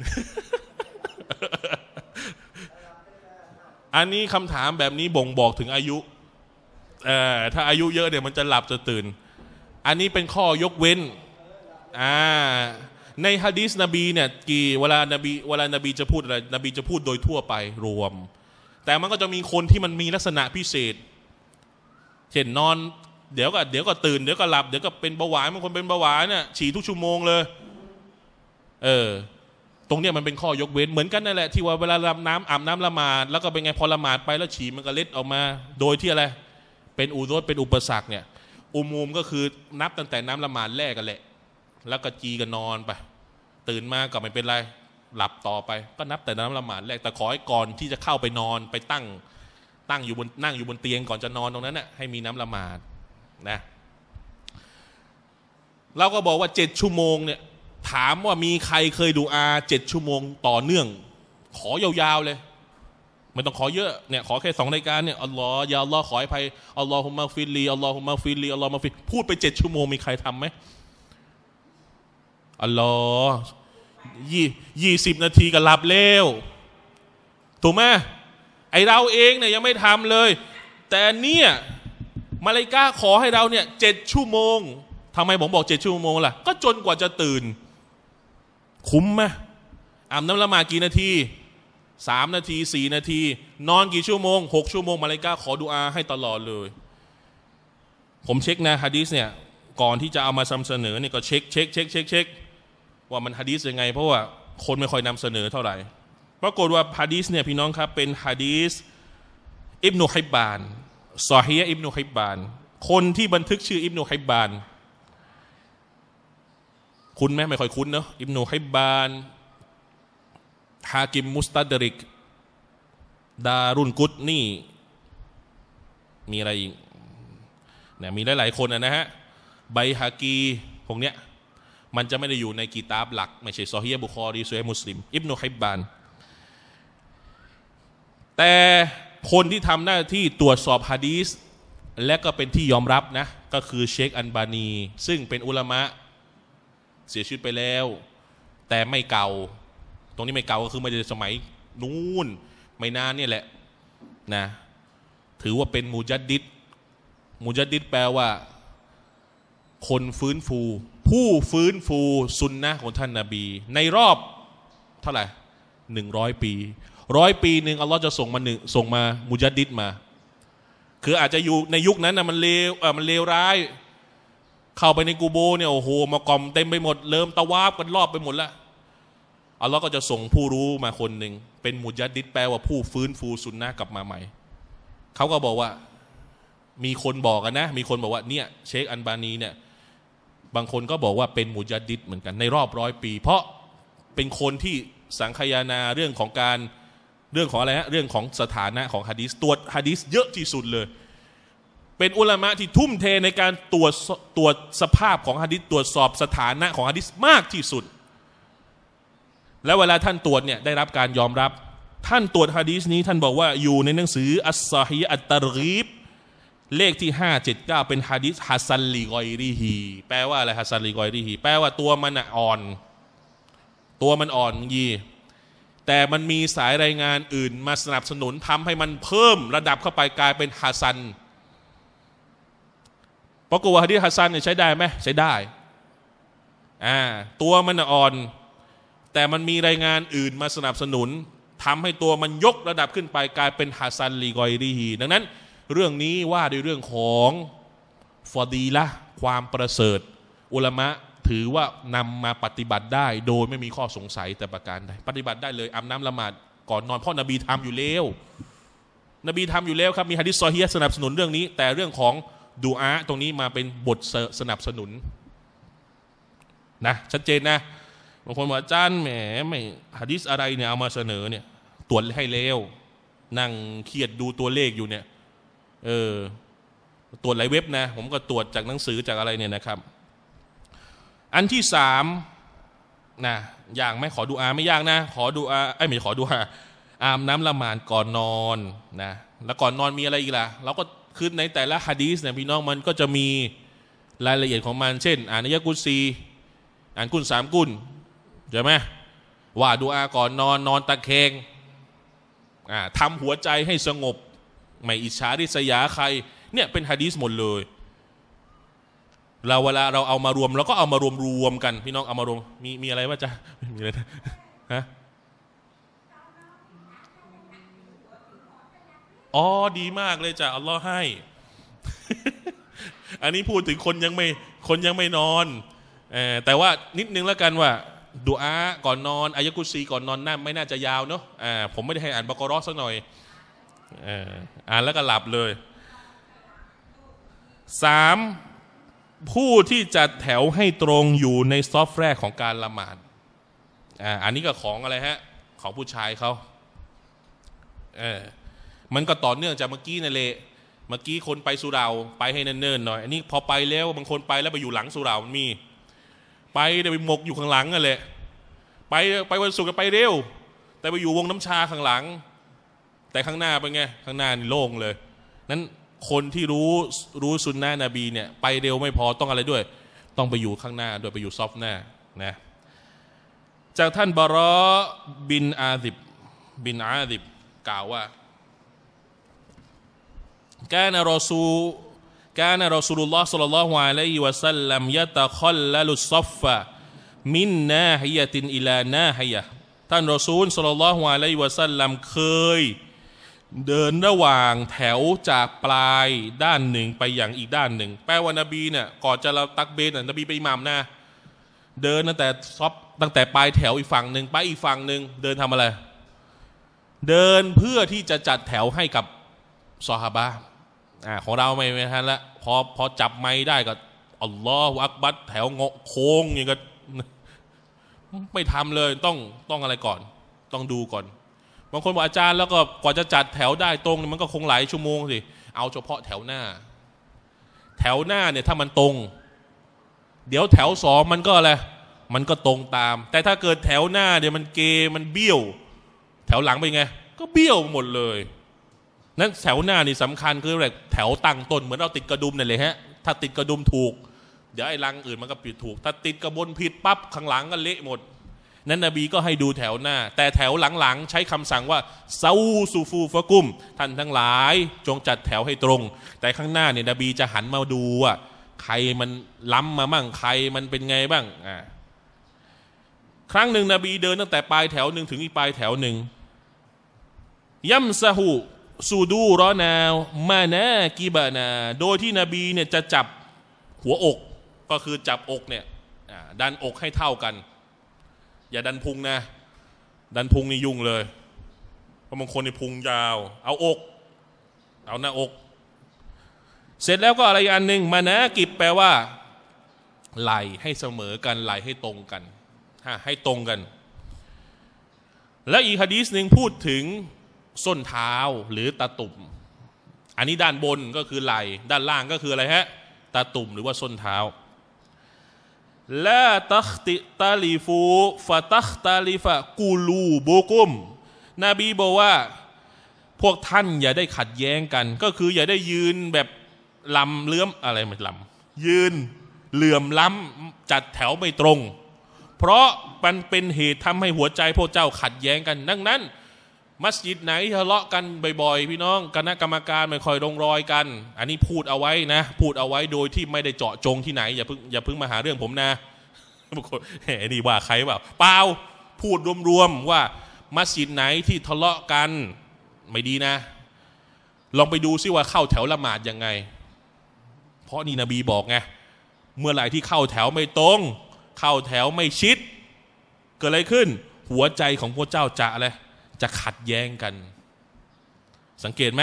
อันนี้คำถามแบบนี้บ่งบอกถึงอายุถ้าอายุเยอะเนี่ยมันจะหลับจะตื่น อันนี้เป็นข้อยกเว้น อ่า ในฮะดีสนบี เนี่ยกี่เวลานบีเวลานบีจะพูดอะไรนบีจะพูดโดยทั่วไปรวม แต่มันก็จะมีคนที่มันมีลักษณะพิเศษเช่นนอน เดี๋ยวก็เดี๋ยวก็ตื่นเดี๋ยวก็หลับเดี๋ยวก็เป็นเบาหวานบางคนเป็นเบาหวานเนี่ยฉี่ทุกชั่วโมงเลย เออ ตรงเนี้ยมันเป็นข้อยกเว้นเหมือนกันนั่นแหละที่ว่าเวลาลำน้ำอาบน้ำละหมาดแล้วก็เป็นไงพอละหมาดไปแล้ว ฉี่มันก็เล็ดออกมา โดยที่อะไรเป็นอุรสเป็นอุปสรรคเนี่ย อุโมงก็คือนับตั้งแต่น้ำละหมาดแรกกันแหละ แล้วก็จีกันนอนไป ตื่นมาก็ไม่เป็นไรหลับต่อไป ก็นับแต่น้ำละหมาดแรกแต่ขอให้ ก่อนที่จะเข้าไปนอนไปตั้งตั้งอยู่บนนั่งอยู่บนเตียงก่อนจะนอนตรงนั้นน่ะให้มีน้ำละหมาดนะเราก็บอกว่าเจ็ดชั่วโมงเนี่ยถามว่ามีใครเคยดูอาเจ็ดชั่วโมงต่อเนื่อง ขอยาวๆเลยไม่ต้องขอเยอะเนี่ยขอแค่สองรายการเนี่ยอัลลอฮ์ยาอัลลอฮ์ขอให้ภัยอัลลอฮุมะฟิลีอัลลอฮุมะฟิลีอัลลอฮุมาฟิลพูดไปเจ็ดชั่วโมงมีใครทำไหมอัลลอฮ์ยี่ยี่สิบนาทีก็หลับเร็วถูกไหมไอเราเองเนี่ยยังไม่ทำเลย แต่เนี่ยมาเลกาขอให้เราเนี่ยเจ็ดชั่วโมงทำไมผมบอกเจ็ดชั่วโมงล่ะก็จนกว่าจะตื่น คุ้มไหมอาบน้ำละหมาดกี่นาที3นาที4นาทีนอนกี่ชั่วโมง 6 ชั่วโมงมาเลกาขอดุอาให้ตลอดเลย ผมเช็คนะฮะดีสเนี่ยก่อนที่จะเอามานำเสนอเนี่ยก็เช็คเช็คเช็คเช็คเช็คว่ามันฮะดีสยังไง เพราะว่า คนไม่ค่อยนำเสนอเท่าไหร่ปรากฏว่าฮะดีสเนี่ยพี่น้องครับเป็นฮะดีสอิบนุฮิบานซอฮียอิบนุฮิบาน คนที่บันทึกชื่ออิบนุฮิบาน คุ้นไหมไม่ค่อยคุ้นเนาะอิบนุฮิบานฮากิมมุสตัดริก ดารุนกุตนี่ มีอะไรอีก เนี่ย มีหลายๆ คนนะฮะไบฮากี พวกเนี้ย มันจะไม่ได้อยู่ในกีตาบหลัก ไม่ใช่ซอฮียบุคอรีซุยมุสลิม อิบนุฮิบบาน แต่คนที่ทำหน้าที่ตรวจสอบฮะดีสและก็เป็นที่ยอมรับนะ ก็คือเชคอันบานี ซึ่งเป็นอุลามะ เสียชีวิตไปแล้ว แต่ไม่เก่าตรงนี้ไม่เก่าก็คือมาจากสมัยนู้นไม่นานเนี่ยแหละนะถือว่าเป็นมูจัดดิษมูจัดดิษแปลว่า คนฟื้นฟู ผู้ฟื้นฟูซุนนะของท่านนาบี ในรอบ เท่าไหร่หนึ่งร้อยปีร้อยปีหนึ่งอัลลอฮ์จะส่งมาหนึ่งส่งมามูจัดดิษมา คืออาจจะอยู่ในยุคนั้นนะมันเลวอ่อมันเลวร้าย เข้าไปในกูโบเนี่ยโอ้โหมากรอมเต็มไปหมดเริ่มตะวาบกันรอบไปหมดแล้วอัลลอฮ์ก็จะส่งผู้รู้ มาคนหนึ่ง เป็นมุจัดดิษ แปลว่าผู้ฟื้นฟูสุนนะกลับมาใหม่เขาก็บอกว่ามีคนบอกกันนะ มีคนบอกว่า เนี่ย เชคอันบานีเนี่ย บางคนก็บอกว่าเป็นมุจัดดิษเหมือนกันในรอบร้อยปี เพราะเป็นคนที่สังคายนาเรื่องของการเรื่องของอะไรฮะเรื่องของสถานะของฮะดีสตรวจฮะดีสเยอะที่สุดเลย เป็นอุลามะที่ทุ่มเทในการตรวจตรวจสภาพของฮะดีสตรวจสอบสถานะของฮะดีสมากที่สุดและเวลาท่านตรวจเนี่ยได้รับการยอมรับ ท่านตรวจฮะดีสนี้ท่านบอกว่าอยู่ในหนังสือ อัสซาฮีอัตตรีบ เลขที่ 579เป็นฮะดีษฮัสซันลีกอยรีฮีแปลว่าอะไรฮัสซันลีกอยรีฮีแปลว่าตัวมันอ่อน ตัวมันอ่อนยีแต่มันมีสายรายงานอื่น มาสนับสนุนทำให้มันเพิ่ม ระดับเข้าไปกลายเป็นฮัสซันปรากฏว่าฮะดีษฮัสซันเนี่ยใช้ได้ไหมใช้ได้อ่าตัวมันอ่อนแต่มันมีรายงานอื่นมาสนับสนุน ทำให้ตัวมันยกระดับขึ้นไปกลายเป็นฮัสซันลีกอยรีฮีดังนั้นเรื่องนี้ว่าด้วยเรื่องของฟอดีละความประเสริฐ อุลมะถือว่านำมาปฏิบัติได้โดยไม่มีข้อสงสัยแต่ประการใดปฏิบัติได้เลยอาบน้ำละหมาดก่อนนอนพ่อนบีทำอยู่แล้ว นบีทำอยู่แล้วครับมีฮะดิษซอฮีสนับสนุนเรื่องนี้ แต่เรื่องของดูอาตรงนี้มาเป็นบทสนับสนุนนะชัดเจนนะบางคนบอกอาจารย์แหมไม่ฮะดิษอะไรเนี่ยเอามาเสนอเนี่ย ตรวจให้เล้วนั่งเครียดดูตัวเลขอยู่เนี่ย เออ ตรวจหลายเว็บนะผมก็ตรวจจากหนังสือจากอะไรเนี่ยนะครับ อันที่สามนะ อย่างไม่ขอดูอาไม่ยากนะขอดูอาไอ้ไม่ขอดูอาอาบน้ำละหมาดก่อนนอนนะ แล้วก่อนนอนมีอะไรอีกล่ะเราก็คือในแต่ละฮะดีสเนี่ย พี่น้องมันก็จะมีรายละเอียดของมันเช่นอ่านนิยกุศีอ่านกุนสามกุนใช่ไหมว่าดูอาก่อนนอนนอนตะเคงทำหัวใจให้สงบไม่อิจฉาริษยาใครเนี่ยเป็นฮะดีสหมดเลย เราเวลาเราเอามารวมเราก็เอามารวมรวมกัน พี่น้องเอามารวมมีมีอะไรว่าจะมีอะไรนะฮะอ๋อดีมากเลยจ้ะอัลลอฮ์ให้ อันนี้พูดถึงคนยังไม่คนยังไม่นอนแต่ว่านิดนึงแล้วกันว่าดูอาก่อนนอนอายะกุซีก่อนนอนน่าไม่น่าจะยาวเนาะอ่าผมไม่ได้ให้อ่านบากรอสักหน่อยอ่านแล้วก็หลับเลยสามผู้ที่จัดแถวให้ตรงอยู่ในซอฟแรกของการละหมาดอ่าอันนี้ก็ของอะไรฮะของผู้ชายเขาเออมันก็ต่อเนื่องจากเมื่อกี้นั่นเละเมื่อกี้คนไปสุราไปให้เนิ่นๆหน่อย อันนี้พอไปแล้วบางคนไปแล้วไปอยู่หลังสุรามันมีไปเดี่ยไปหมกอยู่ข้างหลังนั่นแหละไปไปวันศุกร์ไปเร็ว แต่ไปอยู่วงน้ำชาข้างหลัง แต่ข้างหน้าเป็นไงข้างหน้านี่โล่งเลยนั้นคนที่รู้รู้สุนนะนบีเนี่ยไปเร็วไม่พอต้องอะไรด้วย ต้องไปอยู่ข้างหน้า ด้วยไปอยู่ซอฟหน้านะจากท่านบารอบินอาดิบ บินอาดิบกล่าวว่า แกนรอซูกานะรอสูลลลอฮ์สุลลัลลอฮุอะลัยฮิวะสัลลัมยะตะคอลละลุซัฟฟะมินนาฮิยะตินอิลานาฮิยะท่านรอซูลสุลลัลลฮวาะลยวะสัลลัมเคย เดินระหว่างแถวจากปลายด้านหนึ่งไปอย่างอีกด้านหนึ่ง แปลว่านบีเนี่ยก่อนจะเราตักเบนนบีไปอิหมามนะเดินตั้งแต่ซอฟตั้งแต่ปลายแถวอีกฝั่งหนึ่งไปอีกฝั่งหนึ่ง เดินทำอะไร เดินเพื่อที่จะจัดแถวให้กับซอฮาบะอ่าของเราไม่ไม่ทันละพอพอจับไม้ได้ก็อัลลอฮฺอักบัตแถวงโค้งอย่างก็ไม่ทำเลยต้องต้องอะไรก่อน ต้องดูก่อนบางคนบอกอาจารย์แล้วก็กว่าจะจัดแถวได้ตรงมันก็คงหลายชั่วโมงสิเอาเฉพาะแถวหน้า แถวหน้าเนี่ยถ้ามันตรง เดี๋ยวแถวสองมันก็อะไร มันก็ตรงตาม แต่ถ้าเกิดแถวหน้าเนี่ยมันเกมันเบี้ยวแถวหลังเป็นไงก็เบี้ยวหมดเลยนั้นแถวหน้านี่สำคัญคือแบบแถวตั้งต้น เหมือนเราติดกระดุมนี่เลยฮะถ้าติดกระดุมถูก เดี๋ยวไอ้รังอื่นมันก็ผิดถูก ถ้าติดกระบนผิดปั๊บ ข้างหลังก็เละหมด นั้นนบีก็ให้ดูแถวหน้า แต่แถวหลังๆใช้คำสั่งว่าซาซูฟูฟะกุมท่านทั้งหลายจงจัดแถวให้ตรง แต่ข้างหน้าเนี่ยนบีจะหันมาดูว่าใครมันล้ำมามั่ง ใครมันเป็นไงบ้างอ่าครั้งหนึ่งนบีเดินตั้งแต่ปลายแถวหนึ่งถึงอีกปลายแถวหนึ่งย่ำซาหูสูดูรอนาวมานากีบานา โดยที่นบีเนี่ยจะจับหัวอก ก็คือจับอกเนี่ยดันอกให้เท่ากัน อย่าดันพุงนะ ดันพุงนี่ยุ่งเลยเพราะบางคนนี่พุงยาว เอาอก เอาหน้าอก เสร็จแล้วก็อะไรอันหนึ่งมานะกิบแปลว่า ไหลให้เสมอกันไหลให้ตรงกัน ให้ตรงกัน และอีกฮะดีสหนึ่งพูดถึงส้นเท้าหรือตะตุ่ม อันนี้ด้านบนก็คือไหล่ด้านล่างก็คืออะไรฮะตาตุ่มหรือว่าส้นเท้าละตัคติตาลีฟูฟะตัคตาลีฟะกูลูบุกุม นบีบอกว่า พวกท่านอย่าได้ขัดแย้งกัน ก็คืออย่าได้ยืนแบบลำเลื้อมอะไรมมนลำ ยืนเหลื่อมล้ำจัดแถวไม่ตรง เพราะมันเป็นเหตุทำให้หัวใจ พวกเจ้าขัดแย้งกัน ดังนั้นมัสยิดไหนทะเลาะกันบ่อยๆพี่น้องคณะกรรมการไม่ค่อยลงรอยกัน อันนี้พูดเอาไว้นะพูดเอาไว้โดยที่ไม่ได้เจาะจงที่ไหน อย่าเพิ่งอย่าเพิ่งมาหาเรื่องผมนะบางคนเฮ้นี่ว่าใครแบบ่า เปล่าพูดรวมๆว่า มัสยิดไหนที่ทะเลาะกัน ไม่ดีนะ ลองไปดูซิว่าเข้าแถวละหมาดยังไง เพราะนี่นบีบอกไงเมื่อไหร่ที่เข้าแถวไม่ตรงเข้าแถวไม่ชิดเกิด อะไรขึ้น หัวใจของพวกเจ้าจะอะไรจะขัดแย้งกัน สังเกตไหม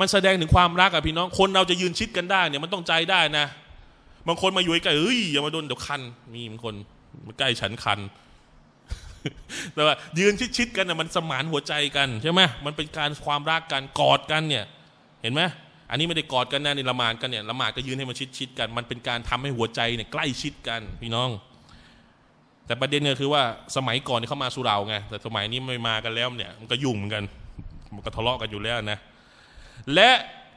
มันแสดงถึงความรักอะพี่น้อง คนเราจะยืนชิดกันได้เนี่ยมันต้องใจได้นะ บางคนมาอยู่ใกล้ เฮ้ยอย่ามาโดนเดี๋ยวคัน มีบางคนมาใกล้ฉันคัน แต่ว่ายืนชิดๆกันน่ยมันสมานหัวใจกันใช่ไหมมันเป็นการความรักกันกอดกันเนี่ย เห็นไหมอันนี้ไม่ได้กอดกันนะในละหมาดกันเนี่ยละหมาดก็ยืนให้มันชิดๆกัน มันเป็นการทำให้หัวใจเนี่ยใกล้ชิดกันพี่น้องแต่ประเด็นก็คือว่าสมัยก่อนเขามาสุราไง แต่สมัยนี้ไม่มากันแล้วเนี่ยมันก็ยุ่งเหมือนกันมันก็ทะเลาะกันอยู่แล้วนะ และ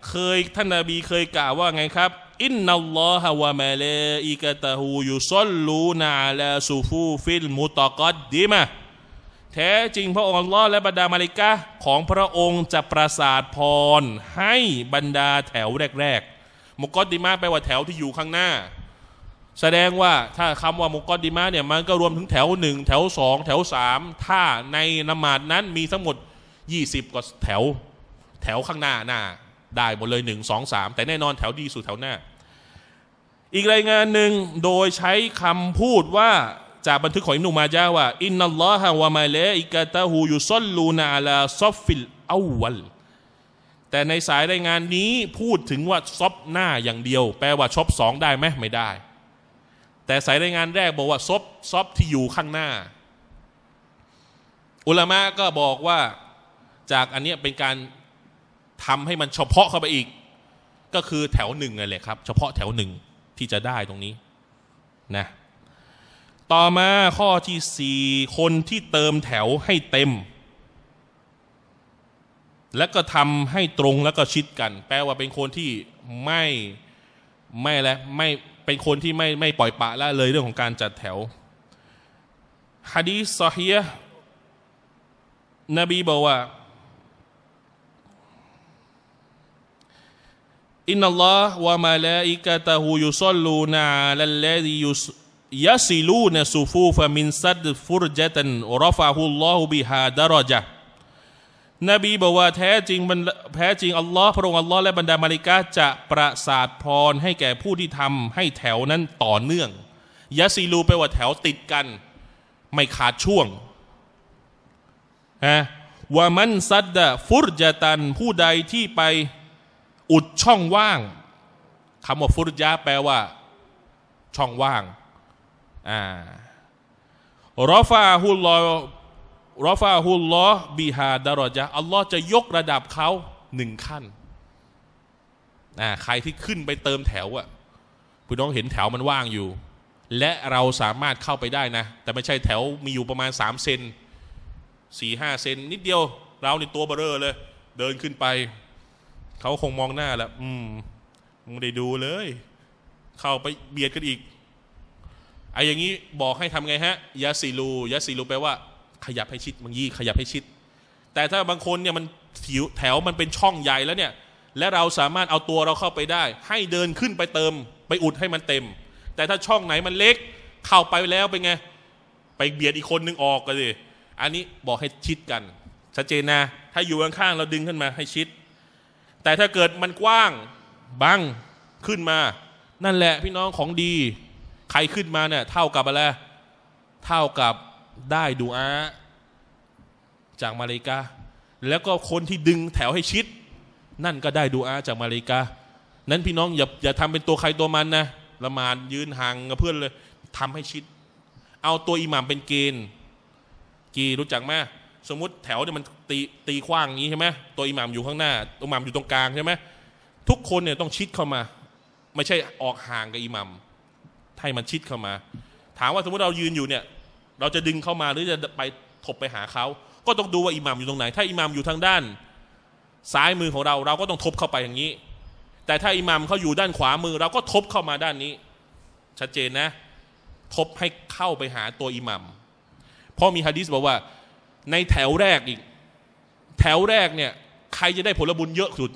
เคยท่านนาบีเคยกล่าวว่าไงครับ อินนัลลอฮะวะมะเลอิกะตะฮูยุซลลูนาลาซูฟูฟิลมุตะกัดดีมะแท้จริงพระองค์ลอและบรรดามาลิกะของพระองค์จะประสาทพรให้บรรดาแถวแรกๆมุกอดดีมาแปลว่าแถวที่อยู่ข้างหน้าแสดงว่าถ้าคำว่ามุกอดีมาเนี่ยมันก็รวมถึงแถวหนึ่งแถวสองแถวสามถ้าในนมาดนั้นมีทั้งหมด 20กว่าแถว แถวข้างหน้า หน้า ได้หมดเลยหนึ่งสองสามแต่แน่นอนแถวดีสุดแถวหน้า อีกรายงานหนึ่งโดยใช้คำพูดว่าจากบันทึกของอิมนุมาจาว่าอินนัลลอฮะวะมาเลอิกะตะฮูยุซอลลูนาลาซอฟฟิลอาวัลแต่ในสายรายงานนี้พูดถึงว่า ซอฟหน้าอย่างเดียว แปลว่าชอบสองได้ไหมไม่ได้แต่สายรายงานแรกบอกว่าซบซบที่อยู่ข้างหน้า อุลามะก็บอกว่า จากอันนี้เป็นการทำให้มันเฉพาะเข้าไปอีก ก็คือแถวหนึ่งนั่นแหละครับ เฉพาะแถวหนึ่งที่จะได้ตรงนี้นะต่อมาข้อที่สี่คนที่เติมแถวให้เต็ม และก็ทำให้ตรงแล้วก็ชิดกัน แปลว่าเป็นคนที่ไม่ไม่และไม่็นคนที่ไม่ไม่ปล่อยปะละเลยเรื่องของการจัดแถวฮะดีสซอฮียนบีบอกว่า อินนัลลอฮ์วะมาลาอิกะตะฮูยุซัลลูนาลัลลซียุสยัสิลูนซูฟูฟะมินซัดฟุรจตันรอฟะฮุลลอฮุบิฮาดะรอจะนบีบอกว่าแท้จริงแท้จริงอัลลอฮ์พระองค์อัลลอฮ์และบรรดามาริกาจะประสาทพรให้แก่ผู้ที่ทำให้แถวนั้นต่อเนื่อง ยะซีลูไปว่าแถวติดกัน ไม่ขาดช่วงฮะว่ามันซัดดะฟุรจตัน ผู้ใดที่ไปอุดช่องว่างคำว่าฟุรจาแปลว่าช่องว่างอ่ารอฟาฮุลลอรอฟาฮุลลอฮบีฮาดารอจะอัลลอฮ์จะยกระดับเขาหนึ่งขั้น นะใครที่ขึ้นไปเติมแถวอะพี่น้องเห็นแถวมันว่างอยู่ และเราสามารถเข้าไปได้นะ แต่ไม่ใช่แถวมีอยู่ประมาณสามเซนสี่ห้าเซนนิดเดียวเราในตัวเบอร์เลย เดินขึ้นไป เขาคงมองหน้าแล้วอืมมึงได้ดูเลย เข้าไปเบียดกันอีกไอ้อย่างนี้บอกให้ทำไงฮะ ยาซีลูยาซีลูแปลว่าขยับให้ชิดบางยี่ขยับให้ชิด แต่ถ้าบางคนเนี่ยมันถิวแถวมันเป็นช่องใหญ่แล้วเนี่ย และเราสามารถเอาตัวเราเข้าไปได้ ให้เดินขึ้นไปเติมไปอุดให้มันเต็ม แต่ถ้าช่องไหนมันเล็ก เข้าไปแล้วเป็นไงไปเบียดอีกคนนึงออกกันเลยอันนี้บอกให้ชิดกันชัดเจนนะถ้าอยู่ข้างๆเราดึงขึ้นมาให้ชิด แต่ถ้าเกิดมันกว้างบังขึ้นมา นั่นแหละพี่น้องของดีใครขึ้นมาเนี่ยเท่ากับอะไรเท่ากับได้ดูอาจากมาเลกาแล้วก็คนที่ดึงแถวให้ชิด นั่นก็ได้ดูอาจากมาเลกานั้นพี่น้องอย่าอย่าทำเป็นตัวใครตัวมันนะละหมาดยืนห่างกับเพื่อนเลยทำให้ชิด เอาตัวอิหมัมเป็นเกณฑ์ กีรู้จักไหมสมมติแถวเนี่ยมันตีตีกว้างอย่างนี้ใช่ไหมตัวอิหมัมอยู่ข้างหน้าตัวอิหมัมอยู่ตรงกลางใช่ไหมทุกคนเนี่ยต้องชิดเข้ามา ไม่ใช่ออกห่างกับอิหมัมให้มันชิดเข้ามา ถามว่าสมมติเรายืนอยู่เนี่ยเราจะดึงเข้ามาหรือจะไปถบไปหาเขา ก็ต้องดูว่าอิหมัมอยู่ตรงไหน ถ้าอิหมัมอยู่ทางด้าน ซ้ายมือของเรา เราก็ต้องทบเข้าไปอย่างนี้ แต่ถ้าอิหมัมเขาอยู่ด้านขวามือ เราก็ทบเข้ามาด้านนี้ ชัดเจนนะ ทบให้เข้าไปหาตัวอิหมัมเพราะมีฮะดิษบอกว่าในแถวแรกอีก แถวแรกเนี่ยใครจะได้ผลบุญเยอะสุด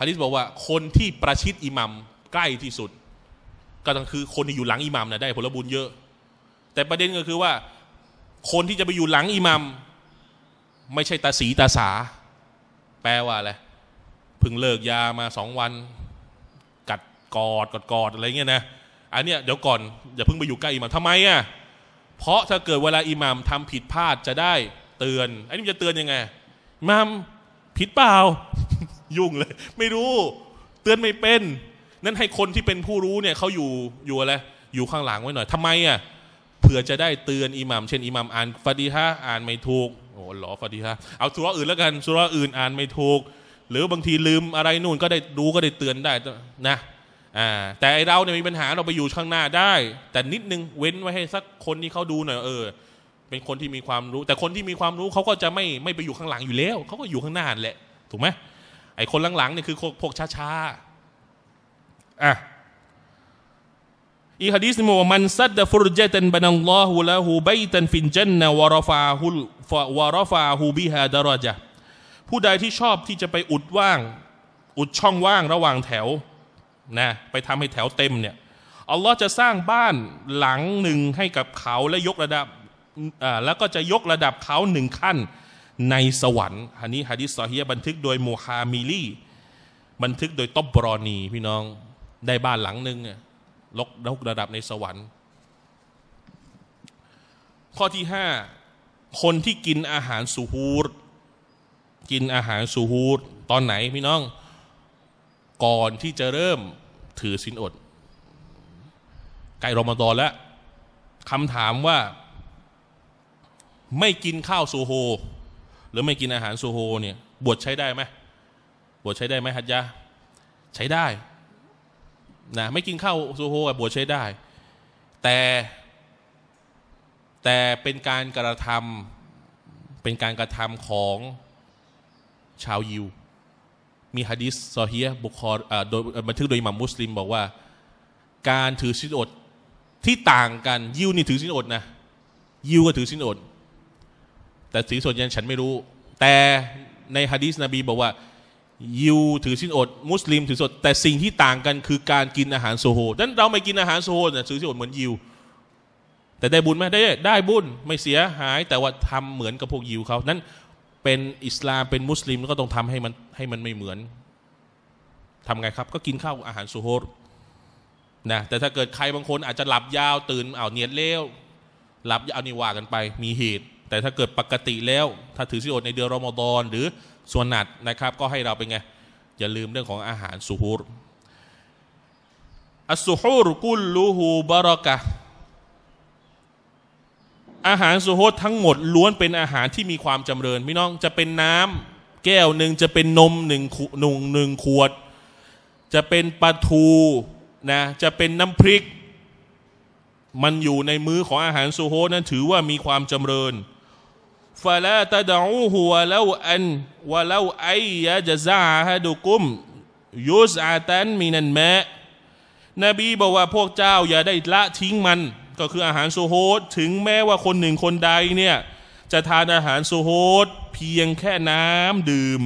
ฮะดิษบอกว่าคนที่ประชิดอิหมัมใกล้ที่สุดก็ต้องคือคนที่อยู่หลังอิหมัมนะได้ผลบุญเยอะ แต่ประเด็นก็คือว่า คนที่จะไปอยู่หลังอิหมัมไม่ใช่ตาสีตาสาแปลว่าอะไรพึ่งเลิกยามาสองวัน กัดกอดกอดกอดอะไรเงี้ยนะ อันเนี้ยเดี๋ยวก่อนอย่าพึ่งไปอยู่ใกล้อิหมัมทำไมอ่ะเพราะถ้าเกิดเวลาอิหมัมทำผิดพลาดจะได้เตือนไอ้นี่จะเตือนยังไงมัมผิดเปล่า ยุ่งเลย ไม่รู้ เตือนไม่เป็นนั้นให้คนที่เป็นผู้รู้เนี่ยเขาอยู่อยู่อะไรอยู่ข้างหลังไว้หน่อย ทำไมอ่ะเผื่อจะได้เตือนอิหมัมเช่นอิหมัมอ่านฟาดีฮะอ่านไม่ถูกโอ้หลอฟาดีฮะเอาสุรอื่นแล้วกันสุรอื่นอ่านไม่ถูก หรือบางทีลืมอะไรนู่นก็ได้รู้ก็ได้เตือนได้นะอ่าแต่ไอเราเนี่ยมีปัญหาเราไปอยู่ข้างหน้าได้ แต่นิดนึงเว้นไว้ให้สักคนที่เขาดูหน่อยเออ เป็นคนที่มีความรู้ แต่คนที่มีความรู้เขาก็จะไม่ไม่ไปอยู่ข้างหลังอยู่แล้วเขาก็อยู่ข้างหน้าแหละ ถูกไหมไอคนหลังๆเนี่ยคือพวกช้าๆอ่ะอีกฮะดีษนัว่ามันซัดดฟุรเจตันบันัลลอฮุละหูบยตันฟินจันนะวารฟาฮุลวารฟาฮูบิฮาดารจะผู้ใดที่ชอบที่จะไปอุดว่าง อุดช่องว่างระหว่างแถวนะไปทำให้แถวเต็มเนี่ยอัลลอฮ์จะสร้างบ้านหลังหนึ่งให้กับเขาและยกระดับแล้วก็จะยกระดับเขาหนึ่งขั้นในสวรรค์ อันนี้ฮะดิษซอฮีบันทึกโดยมูฮามิลีบันทึกโดยตบบรอนีพี่น้องได้บ้านหลังหนึ่งลกลกระดับในสวรรค์ ข้อที่ห้า คนที่กินอาหารสุฮูรกินอาหารสุฮูรตอนไหนพี่น้อง ก่อนที่จะเริ่มถือศีลอดใกล้รอมฎอนแล้ว คำถามว่า ไม่กินข้าวซูโฮหรือไม่กินอาหารซูโฮเนี่ย บวชใช้ได้ไหม บวชใช้ได้ไหมฮัจยะ ใช้ได้นะไม่กินข้าวซูโฮบวชใช้ได้ แต่แต่เป็นการกระทำเป็นการกระทำของชาวยิวมีฮะดิษซอฮียบุคอรโดยบันทึกโดยมัมมุสลิมบอกว่าการถือสินอดที่ต่างกัน ยิวนี่ถือสินอดนะยิวก็ถือสินอด แต่สีส่วนยันฉันไม่รู้ แต่ในฮะดีษนบีบอกว่ายิวถือสินอด มุสลิมถือสดแต่สิ่งที่ต่างกันคือการกินอาหารโซโฮดังนั้นเราไม่กินอาหารโซโฮแต่ถือสินอดเหมือนยิวแต่ได้บุญไหมได้ได้บุญไม่เสียหาย แต่ว่าทำเหมือนกับพวกยิวเขานั้นเป็นอิสลามเป็นมุสลิมก็ต้องทำให้มันให้มันไม่เหมือนทำไงครับก็กินข้าวอาหารโซโฮรนะแต่ถ้าเกิดใครบางคนอาจจะหลับยาวตื่นเอาเนียดเล้วหลับยาวนี่ว่ากันไป มีเหตุ แต่ถ้าเกิดปกติแล้วถ้าถือสินอดในเดือนรอมฎอนหรือส่วนหนัดนะครับก็ให้เราเป็นไง อย่าลืมเรื่องของอาหารสุฮูรอัสุฮูรกุลลูฮูบารอกะอาหารสุฮูรทั้งหมด ล้วนเป็นอาหารที่มีความจำเริญพี่น้องจะเป็นน้ำแก้วหนึ่งจะเป็นนมหนึ่งขวุงหนึ่งขวด จะเป็นปลาทูนะจะเป็นน้ำพริก มันอยู่ในมือของอาหารสุูรนั้นถือว่ามีความจำเริญ فلا تدعوه ولو أن ولو أ يجزع أحدكم يزعة من الماء นบีบอกว่าพวกเจ้า อย่าได้ละ ทิ้งมัน ก็คืออาหารซูโฮดถึงแม้ว่าคนหนึ่งคนใดเนี่ย จะทานอาหารซูโฮดเพียงแค่น้ำดื่ม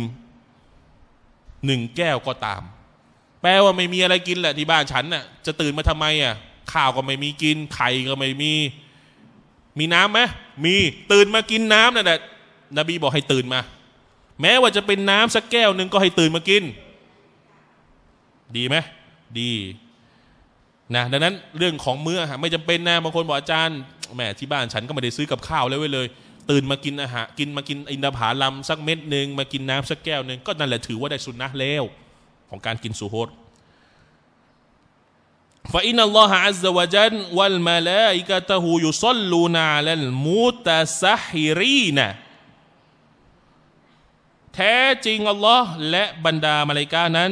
หนึ่งแก้วก็ตาม แปลว่าไม่มีอะไรกินแหละที่บ้านฉันน่ะจะตื่นมาทำไมอ่ะข้าวก็ไม่มีกินไข่ก็ไม่มีมีน้ำไหมมีตื่นมากินน้ำนั่นแหละนบีบอกให้ตื่นมา แม้ว่าจะเป็นน้ำสักแก้วหนึ่งก็ให้ตื่นมากิน ดีไหมดีนะดังนั้นเรื่องของมื้ออาไม่จำเป็นนะบางคนบอกอาจารย์แหมที่บ้านฉันก็ไม่ได้ซื้อกับข้าวเลยเไว้เลย ตื่นมากินอาหารกินมากินอินทผาลัมสักเม็ดหนึ่งมากินน้ำสักแก้วหนึ่งก็นั่นแหละถือว่าได้สุนนะแล้ว ของการกินสุโฮต فإن الله عز وجل والملائكته يصلون على المتسحرين แท้จริงอัลลอฮ์และบรรดามาลากานั้น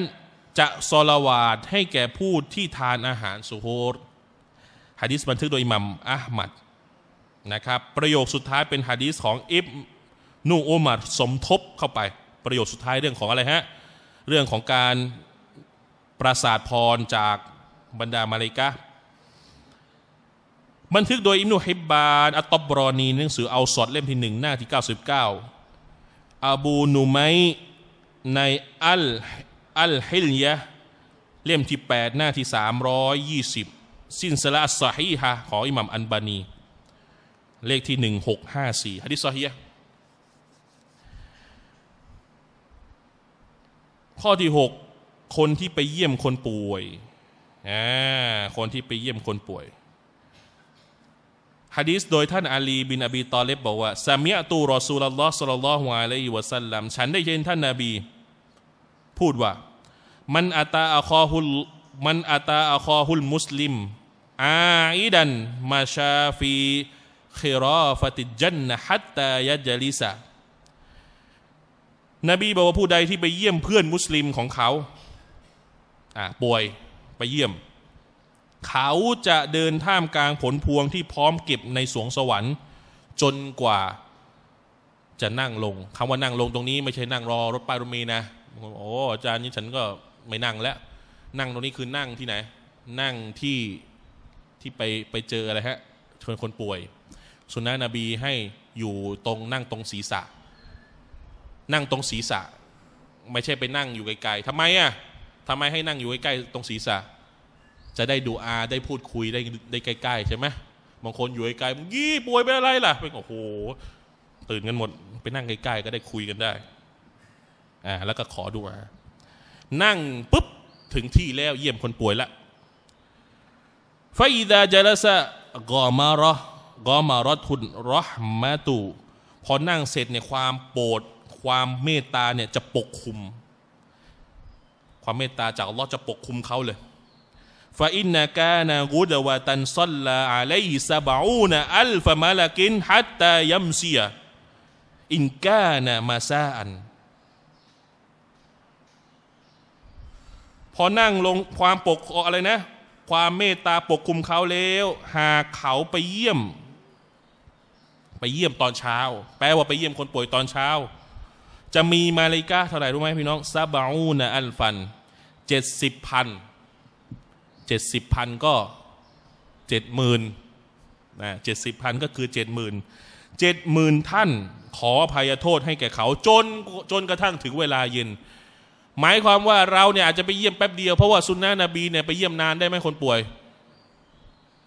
จะสลาวาดให้แก่ผู้ที่ทานอาหารสุโฮรฮะดิษบันทึก โดย อิหมัมอะห์มัด นะครับ ประโยคสุดท้าย เป็นฮะดีษของอิบนูอุมัดสมทบ เข้าไป ประโยคสุดท้าย เรื่องของอะไรฮะ เรื่องของการ ประสาทพร จากบรรดามาเลกะบันทึกโดย อิมนุฮิบบานอัตตบรอนีหนังสือเอาสอดเล่มที่หนึ่งหน้าที่ 99 อาบูนุไมในอัลอัลฮิลยะเล่มที่ 8 หน้าที่ 320สินสละสาฮีฮะของอิหมัมอันบานี เลขที่ 1654ฮะดิษซาฮีข้อที่ 6 คนที่ไปเยี่ยมคนป่วยคนที่ไปเยี่ยมคนป่วยฮะดีษโดยท่านอาลีบินอบี ตอเลบบอกว่า ซามียตูรอซูลลอฮ์สุลลัลลอฮุอะลัยฮิวะสัลลัม ฉันได้ยินท่านนาบีพูดว่า มันอาตาอัคอฮุล มันอาตาอัคอฮุล มุสลิมอาอิดัน มาชาฟีคิรอฟติจันนะฮัตตายะจลิซานบีบอกว่าผู้ใดที่ไปเยี่ยมเพื่อนมุสลิมของเขา อ่าป่วยไปเยี่ยม เขาจะเดินท่ามกลางผลพวงที่พร้อมเก็บในสวงสวรรค์จนกว่าจะนั่งลง คำว่านั่งลงตรงนี้ ไม่ใช่นั่งรอรถป้ายรถเมี์นะโอ้อาจารย์นี่ฉันก็ไม่นั่งแล้ว นั่งตรงนี้คือนั่งที่ไหน นั่งที่ที่ไปไปเจออะไรฮะชนคนป่วย สุนนะนบีให้อยู่ตรงนั่งตรงศีรษะ นั่งตรงศีรษะ ไม่ใช่ไปนั่งอยู่ไกลๆทำไมอะ่ะทำไมให้นั่งอยู่ใกล้ ๆ ตรงศีรษะ จะได้ดูอา ได้พูดคุยได้ได้ใกล้ๆใช่ไหมบางคนอยู่ใกลมึงยี่ป่วยไปอะไรล่ะ เป็นโอ้โหตื่นกันหมด ไปนั่งใกล้ๆ ก็ได้คุยกันได้ อ่า แล้วก็ขอดูอานั่งปุ๊บ ถึงที่แล้วเยี่ยมคนป่วยละฟาอิดาเจลสะกอมารอ กอมารอทุนรอหมาตุพอนั่งเสร็จเนี่ยความโปรดความเมตตาเนี่ยจะปกคุมความเมตตาจากอัลลอฮ์จะปกคุมเขาเลยฟาอินนากานากุดวะตันซัลลาอะลัยซาบะอูนอัลฟะมาลากินฮัตตายัมซียอินกานามาซาอันพอนั่งลงความปกอะไรนะ ความเมตตาปกคุมเขาแล้ว หากเขาไปเยี่ยม ไปเยี่ยมตอนเช้า แปลว่าไปเยี่ยมคนป่วยตอนเช้า จะมีมาลิกาเท่าไหร่รู้ไหมพี่น้องซาบะอูนอัลฟันเจ็ดสิบพันเจ็ดสิบพันก็เจ็ดหมื่นนะเจ็ดสิบพันก็คือเจ็ดหมื่นเจ็ดหมื่นท่านขออภัยโทษให้แก่เขาจนจนกระทั่งถึงเวลาเย็น หมายความว่าเราเนี่ยอาจจะไปเยี่ยมแป๊บเดียว เพราะว่าซุนนะนบีเนี่ยไปเยี่ยมนานได้ไหมคนป่วย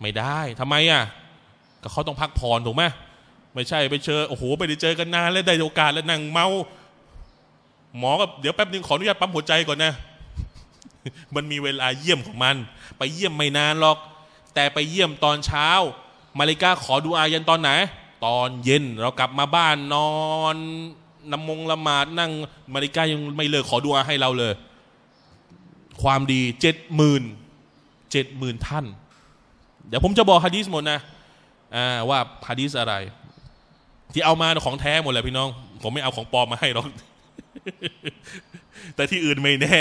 ไม่ได้ทำไมอ่ะก็เขาต้องพักผ่อนถูกไหมไม่ใช่ไปเจอโอ้โหไปได้เจอกันนานแล้วได้โอกาสแล้วนั่งเมา หมอก็เดี๋ยวแป๊บนึงขออนุญาตปั๊มหัวใจก่อนนะมันมีเวลาเยี่ยมของมัน ไปเยี่ยมไม่นานหรอก แต่ไปเยี่ยมตอนเช้ามาลิกาขอดูอายันตอนไหน ตอนเย็นเรากลับมาบ้าน นอนนำมงละหมาดนั่งมาริกายังไม่เลิกขอดูอาให้เราเลย ความดีเจ็ดหมื่นเจ็ดหมื่นท่าน เดี๋ยวผมจะบอกฮะดีสหมดนะว่าฮะดีสอะไร ที่เอามาของแท้หมดแหละพี่น้อง ผมไม่เอาของปลอมมาให้หรอกแต่ที่อื่นไม่แน่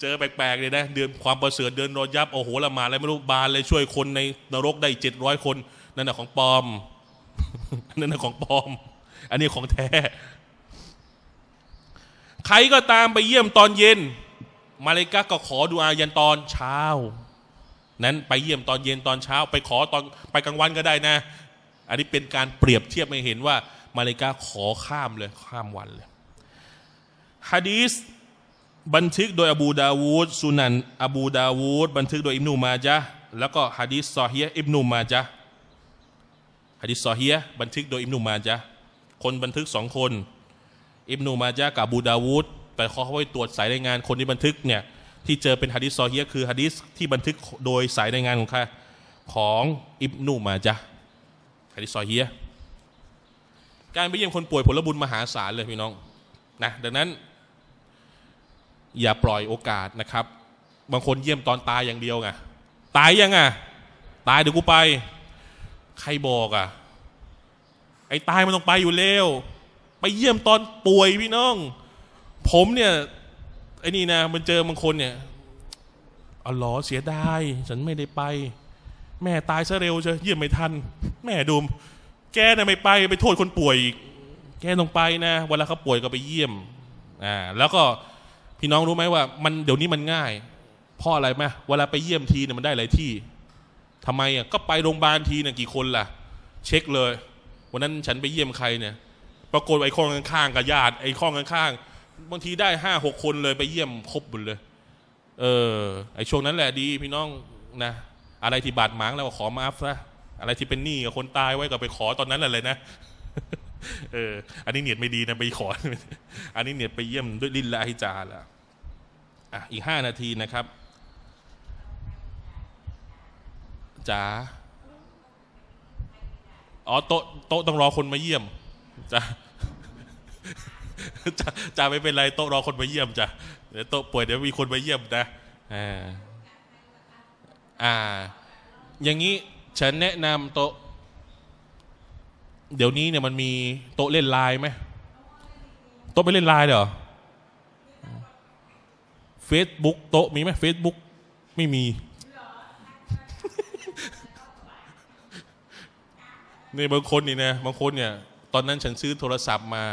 เจอแปลกๆเลยนะเดือนความประเสริฐเดือนรอยับโอ้โหละมาอะไรไม่รู้บานเลยช่วยคนในนรกได้เจ็ดร้อยคน นั่นน่ะของปลอมนั่นน่ะของปลอม อันนี้ของแท้ ใครก็ตามไปเยี่ยมตอนเย็นมาเลกาก็ขอดูอายันตอนเช้านั้นไปเยี่ยมตอนเย็นตอนเช้าไปขอตอนไปกลางวันก็ได้นะ อันนี้เป็นการเปรียบเทียบให้เห็นว่ามาเลกาขอข้ามเลยข้ามวันเลยฮะดีสบันทึกโดยอบูดาวูดสุนัน อบูดาวูดบันทึกโดยอิบนุมาจาแล้วก็ฮะดีษซอฮีอิบนุมาจาฮะดีษซอฮีบันทึกโดยอิบนุมาจาคนบันทึกสองคนอิบนุมาจากับอบูดาวูดไปเขาไว้ตรวจสายรายงานคนที่บันทึกเนี่ยที่เจอเป็นฮะดีษซอฮีคือฮะดีษที่บันทึกโดยสายรายงานของใครของอิบนุมาจาฮะดีษซอฮีการไปเยี่ยมคนป่วยผลบุญมหาศาลเลยพี่น้องนะดังนั้นอย่าปล่อยโอกาสนะครับ บางคนเยี่ยมตอนตายอย่างเดียวไงตายยังไงตายเดี๋ยวกูไป ใครบอกอะ่ะ ไอ้ตายมันต้องไปอยู่เร็วไปเยี่ยมตอนป่วยพี่น้อง ผมเนี่ยไอ้นี่นะ มันเจอบางคนเนี่ยอ๋อหอเสียดาย ฉันไม่ได้ไป แม่ตายซะเร็วเชียเยี่ยมไม่ทัน แม่ดูมแกน่ะไม่ไป ไปโทษคนป่วยแกต้องไปนะเวลาเขาป่วยก็ไปเยี่ยมอ่าแล้วก็พี่น้องรู้ไหมว่ามันเดี๋ยวนี้มันง่ายเพราะอะไรไหมเวลาไปเยี่ยมทีเนี่ยมันได้หลายที่ ทำไมอ่ะก็ไปโรงพยาบาลทีเนี่ยกี่คนล่ะ เช็คเลยวันนั้นฉันไปเยี่ยมใครเนี่ย ปรากฏไอ้ข้องข้างกับญาติไอ้ข้องข้างบางทีได้ห้าหกคนเลยไปเยี่ยมครบหมดเลย เออ ไอ้ช่วงนั้นแหละดี พี่น้องนะอะไรที่บาดหมางแล้วก็ขอมาอัพซะอะไรที่เป็นหนี้กับคนตายไว้ก็ไปขอตอนนั้นแหละเลยนะเออ อันนี้เนียดไม่ดีนะไปขอ อันนี้เนียดไปเยี่ยมด้วยลินละฮิจาละอ่ะ อีกห้านาทีนะครับจ๋าอ๋อโต๊ะโต๊ะต้องรอคนมาเยี่ยมจ้ะจ้ะจ้าไม่เป็นไรโต๊ะรอคนมาเยี่ยมจ้ะเดี๋ยวโต๊ะป่วยเดี๋ยวมีคนมาเยี่ยมนะ อ่า อ่า อย่างนี้ฉันแนะนำโต๊ะเดี๋ยวนี้เนี่ยมันมีโต๊ะเล่นไลน์ไหมโต๊ะไปเล่นไลน์เหรอเฟซบุ๊กโต๊ะมีไหมเฟซบุ๊กไม่มีนี่บางคนนี่นะบางคนเนี่ยตอนนั้นฉันซื้อโทรศัพท์มา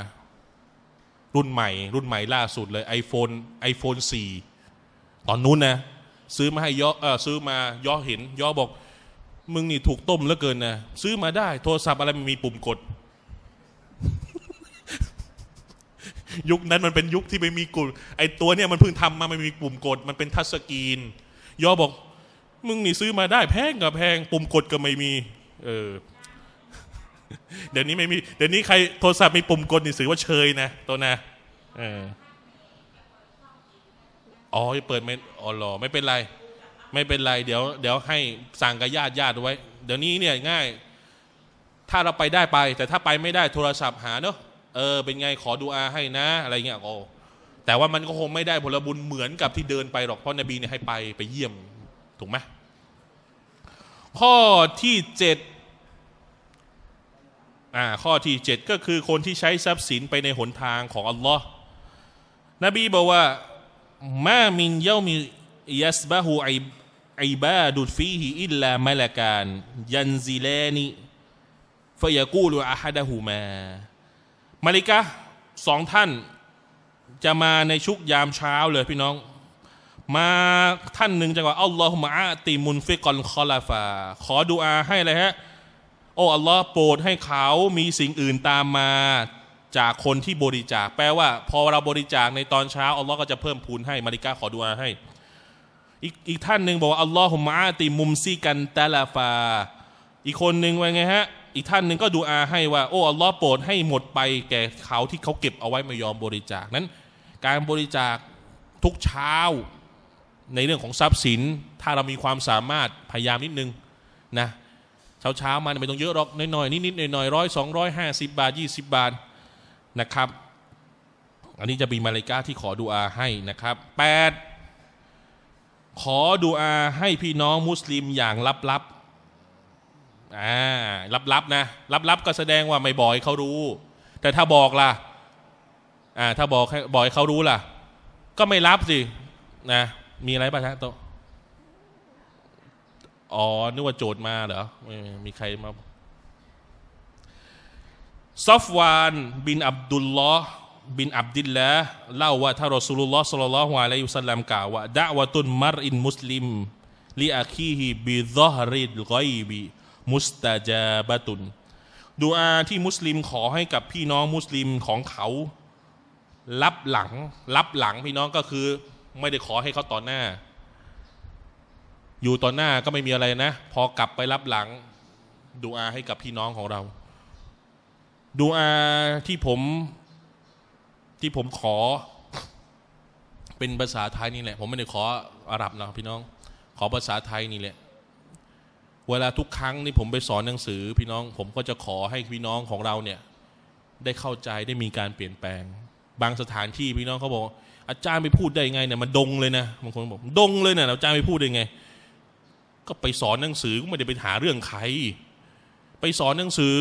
รุ่นใหม่ รุ่นใหม่ล่าสุดเลย iPhone iPhone 4 ตอนนู้นนะซื้อมาให้ย่อ่อซื้อมาย่อเห็นย่อบอกมึงนี่ถูกต้มเหลือเกินนะซื้อมาได้โทรศัพท์ อะไรมันมีปุ่มกด ยุคนั้นมันเป็นยุคที่ไม่มีกลุ่มไอตัวเนี่ยมันเพิ่งทำมาไม่มีปุ่มกดมันเป็นทัชสกรีนยอบอกมึงนี่ซื้อมาได้แพงกับแพงปุ่มกดก็ไม่มี เออเดี๋ยวนี้ไม่มีเดี๋ยวนี้ใครโทรศัพท์มีปุ่มกดนี่ถือว่าเชย นะตัวนะเอออ๋อเปิดไม่อ๋อหรอไม่เป็นไรไม่เป็นไรเดี๋ยวเดี๋ยวให้สั่งกับญาติญาติไว้ เดี๋ยวนี้เนี่ย ง่าย ถ้าเราไปได้ไป แต่ถ้าไปไม่ได้โทรศัพท์หาเนาะเออเป็นไงขอดูอาให้นะอะไรเงี้ยโอ้แต่ว่ามันก็คงไม่ได้ผลบุญเหมือนกับที่เดินไปหรอก เพราะนบีเนี่ยให้ไปไปเยี่ยมถูกไหมข้อที่เจ็ดอ่า ข้อที่เจ็ดก็คือคนที่ใช้ทรัพย์สินไปในหนทางของอัลลอฮ์นบี บอกว่ามามินเยามียัสบะฮูไอิบาดุฟีฮิอิลลามลกานยันซิเลนิฟยากูลอาฮดะฮูมา มาลิกะสองท่าน จะมาในชุกยามเช้าเลยพี่น้อง มาท่านหนึ่งจะว่าอัลลอฮุมะติมุนฟิกอนคอลาฟา ขอดูอาให้เลยฮะ โอ้อัลลอฮ์โปรดให้เขา มีสิ่งอื่นตามมา จากคนที่บริจาคแปลว่าพอเราบริจาคในตอนเช้า อัลลอฮ์ก็จะเพิ่มพูนให้มาริกาขอดูอาให้อีกอีกท่านหนึ่งบอกว่า อัลลอฮุมะติมุมซีกันตาลาฟา อีกคนหนึ่งว่าไงฮะ อีกท่านหนึ่งก็ดูอาให้ว่าโอ้อัลลอฮ์โปรดให้หมดไปแก่เขาที่เขาเก็บเอาไว้ไม่ยอมบริจาคนั้น การบริจาคทุกเช้าในเรื่องของทรัพย์สิน ถ้าเรามีความสามารถพยายามนิดนึงนะเช้าเช้ามาไม่ต้องเยอะหรอกน้อยๆนิดๆหน่อยๆร้อยสองร้อยห้าสิบบาทยี่สิบบาทนะครับ อันนี้จะมีมาเลกาที่ขอดูอาให้นะครับแปดขอดูอาให้พี่น้องมุสลิมอย่างลับๆ อ่าลับๆนะลับๆก็แสดงว่าไม่บใอ้เขารู้ แต่ถ้าบอกล่ะอ่าถ้าบอกบใอ้เขารู้ล่ะ ก็ไม่รับสิ นะมีอะไรป่ะฮะโตอ๋อนึกว่าโจทย์มาเหรอ มีใครมา ซอฟวานบินอับดุลลอบินอับดิลละเล่าว่าท้ารอสลุลลอฮ์สุลลัลอฮวาไลยุสลามกล่าวว่าดะวะตุนมารอิน มุสลิมลีอาคีฮิบิดฮฮริดกอยบิมุสตาจาบะตุนดูอาที่มุสลิมขอให้กับพี่น้องมุสลิมของเขารับหลังรับหลังพี่น้องก็คือ ไม่ได้ขอให้เขาต่อหน้า อยู่ต่อหน้าก็ไม่มีอะไรนะ พอกลับไปรับหลัง ดูอาให้กับพี่น้องของเราดูอาที่ผมที่ผมขอเป็นภาษาไทยนี่แหละผมไม่ได้ขออาหรับนะพี่น้อง ขอภาษาไทยนี่แหละเวลาทุกครั้งนี่ผมไปสอนหนังสือ พี่น้อง ผมก็จะขอให้พี่น้องของเราเนี่ย ได้เข้าใจได้มีการเปลี่ยนแปลง บางสถานที่พี่น้องเขาบอก อาจารย์ไปพูดได้ไงเนี่ยมันดงเลยนะบางคนบอกดงเลยเนะอาจารย์ไปพูดได้ไง ก็ไปสอนหนังสือก็ไม่ได้ไปหาเรื่องใครไปสอนหนังสือ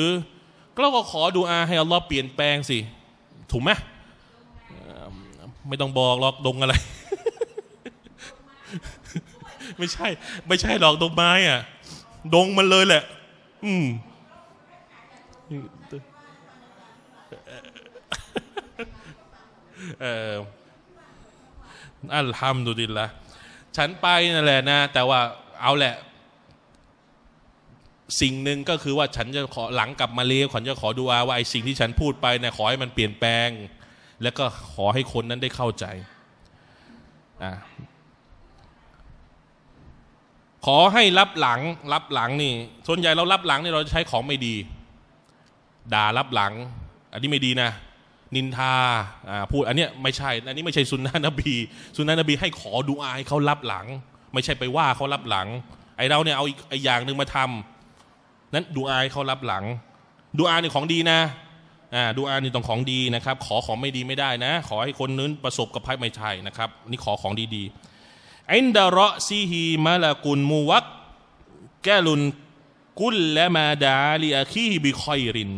เราก็ขอดูอาให้อัลลอฮ์เปลี่ยนแปลงสิถูกไหมไม่ต้องบอกหรอกดงอะไร ไม่ใช่ ไม่ใช่หรอกดงไม้อ่ะดงมันเลยแหละ อืมเอออัลฮัมดุลิลละ ฉันไปนั่นแหละนะ แต่ว่า เอาแหละ สิ่งหนึ่งก็คือว่าฉันจะขอหลังกลับมาเลี้ยขอนจะขอดูอาว่าไอ้สิ่งที่ฉันพูดไปนะขอให้มันเปลี่ยนแปลงแล้วก็ขอให้คนนั้นได้เข้าใจ ขอให้รับหลัง รับหลัง นี่ ส่วนใหญ่เรารับหลัง นี่เราใช้ของไม่ดี ด่ารับหลัง อันนี้ไม่ดีนะ นินทา พูดอันนี้ไม่ใช่ อันนี้ไม่ใช่สุนนะนบี สุนนะนบี ให้ขอดูอาให้เขารับหลัง ไม่ใช่ไปว่า เขารับหลัง ไอเราเนี่ยเอาอีกอย่างหนึ่งมาทำ นั้นดูอาให้เขารับหลัง ดูอาเนี่ยของดีนะอ่าดูอานี่ต้องของดีนะครับ ขอของไม่ดีไม่ได้นะ ขอให้คนนั้นประสบกับภัยไม่ใช่นะครับนี่ขอของดีๆอินดาระซีฮีมาลากุลมูวักแกลุน กุลและมาดาลีอาคีบิคอยริน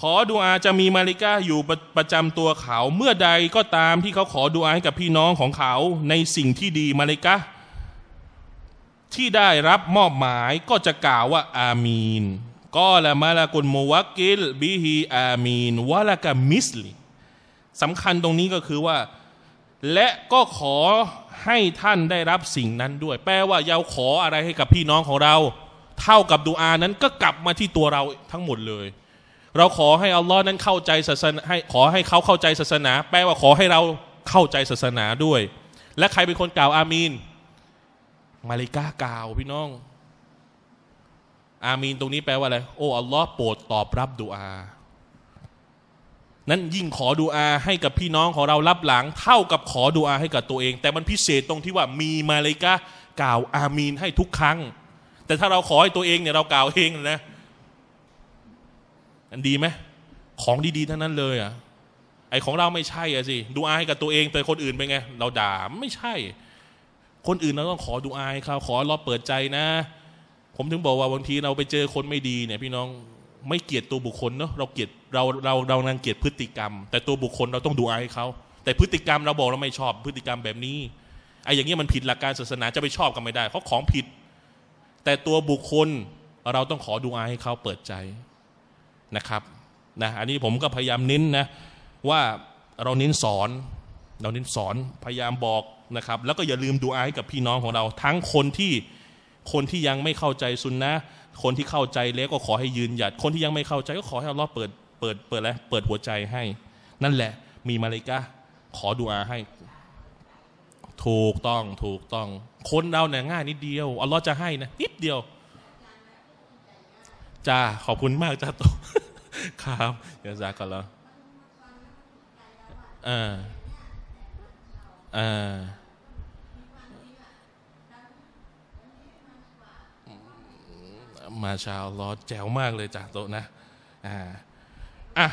ขอดูอาจะมีมาลิกาอยู่ประจำตัวเขาเมื่อใดก็ตามที่เขาขอดูอาให้กับพี่น้องของเขาในสิ่งที่ดีมาลิกาที่ได้รับมอบหมายก็จะกล่าวว่าอามีนกอละมาลากุลมูวักกิลบิฮีอามีนวะละกามิสลิสำคัญตรงนี้ก็คือว่า และก็ขอให้ท่านได้รับสิ่งนั้นด้วยแปลว่าเราขออะไรให้กับพี่น้องของเรา เท่ากับดูอานั้นก็กลับมาที่ตัวเราทั้งหมดเลย เราขอให้อัลลอฮ์นั้นเข้าใจศาสนาให้ขอให้เขาเข้าใจศาสนา แปลว่าขอให้เราเข้าใจศาสนาด้วย และใครเป็นคนกล่าวอามีนมาลิกากล่าวพี่น้องอามีนตรงนี้แปลว่าอะไร โอ้อัลลอฮ์โปรดตอบรับดุอา นั้นยิ่งขอดุอาให้กับพี่น้องของเรารับหลัง เท่ากับขอดุอาให้กับตัวเอง แต่มันพิเศษตรงที่ว่ามีมาเลกะกล่าวอามีนให้ทุกครั้ง แต่ถ้าเราขอให้ตัวเองเนี่ยเรากล่าวเองนะ อันดีไหม ของดีๆทั้งนั้นเลยอ่ะไอของเราไม่ใช่อ่ะสิดูอาให้กับตัวเอง แต่คนอื่นเป็นไง เราด่าไม่ใช่ คนอื่นเราต้องขอดูอาให้เขาขอรอเปิดใจนะผมถึงบอกว่าบางทีเราไปเจอคนไม่ดีเนี่ยพี่น้องไม่เกลียดตัวบุคคลเนาะเราเกลียดเราเราเรานังเกลียดพฤติกรรม แต่ตัวบุคคลเราต้องดูอายเขา แต่พฤติกรรมเราบอกเราไม่ชอบพฤติกรรมแบบนี้ไอ้อย่างเงี้ยมันผิดหลักการศาสนาจะไปชอบกันไม่ได้เพราะของผิด แต่ตัวบุคคลเราต้องขอดูอาให้เขาเปิดใจนะครับนะอันนี้ผมก็พยายามเน้นนะว่าเราเน้นสอน เราเน้นสอนพยายามบอกนะครับ แล้วก็อย่าลืมดูอาให้กับพี่น้องของเรา ทั้งคนที่คนที่ยังไม่เข้าใจซุนนะคนที่เข้าใจแล้ว ก็ขอให้ยืนหยัดคนที่ยังไม่เข้าใจก็ขอให้อัลลอฮ์เปิด เปิดเปิดแล้วเปิดหัวใจให้ นั่นแหละ มีมาเลกะขอดุอาให้ ถูกต้องถูกต้อง คนเราเนี่ยง่ายนิดเดียวอัลลอฮ์จะให้นะนิดเดียวจ้าขอบคุณมากจ้าตกครับยาซากันแล้วอ่าอ่ามาชาวลอแจ๋วมากเลยจ้ะโตนะ อ่า อ่ะ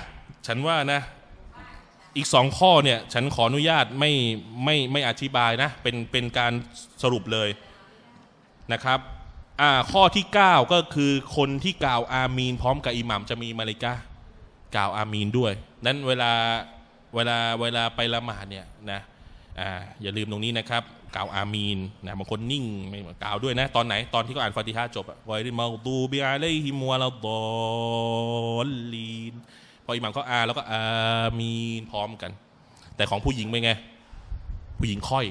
ฉันว่านะ อีกสองข้อเนี่ย ฉันขออนุญาตไม่ไม่ไม่อธิบายนะเป็นเป็นการสรุปเลยนะครับ อ่าข้อที่9ก็คือคนที่กล่าวอามีนพร้อมกับอิหมัมจะมีมาลิกากล่าวอามีนด้วย นั้นเวลาเวลาเวลาไปละหมาดเนี่ยนะ อ่าอย่าลืมตรงนี้นะครับกล่าวอามีนนะบางคนนิ่งไม่กล่าวด้วยนะ ตอนไหนตอนที่เขาอ่านฟาติฮะจบอะวัยริมาตูบิอาเลฮิมัวลาดอลลีนพออิหมัมเขาอ่านแล้วก็อามีน พร้อมกัน แต่ของผู้หญิงเป็นไง ผู้หญิงค่อย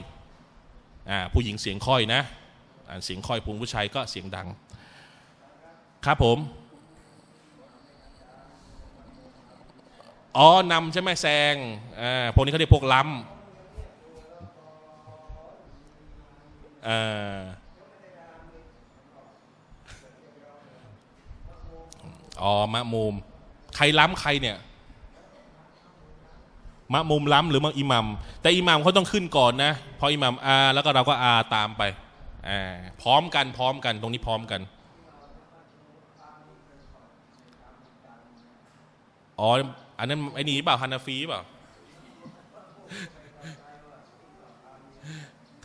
อ่าผู้หญิงเสียงค่อยนะอ่านเสียงค่อยผู้ผู้ชายก็เสียงดัง ครับผม อ๋อ นำใช่ไหมแซง อ่าพวกนี้เขาเรียกพวกล้ำออ๋อมะมุมใครล้ำใครเนี่ย มะมุมล้ำหรือมะอิมัมแต่อิมัมเขาต้องขึ้นก่อนนะพออิมัมอาแล้วก็เราก็ อาตามไปอ่าพร้อมกันพร้อมกัน ตรงนี้พร้อมกันอ๋ออันนั้นไอ้นี่เปล่าฮานาฟีเปล่า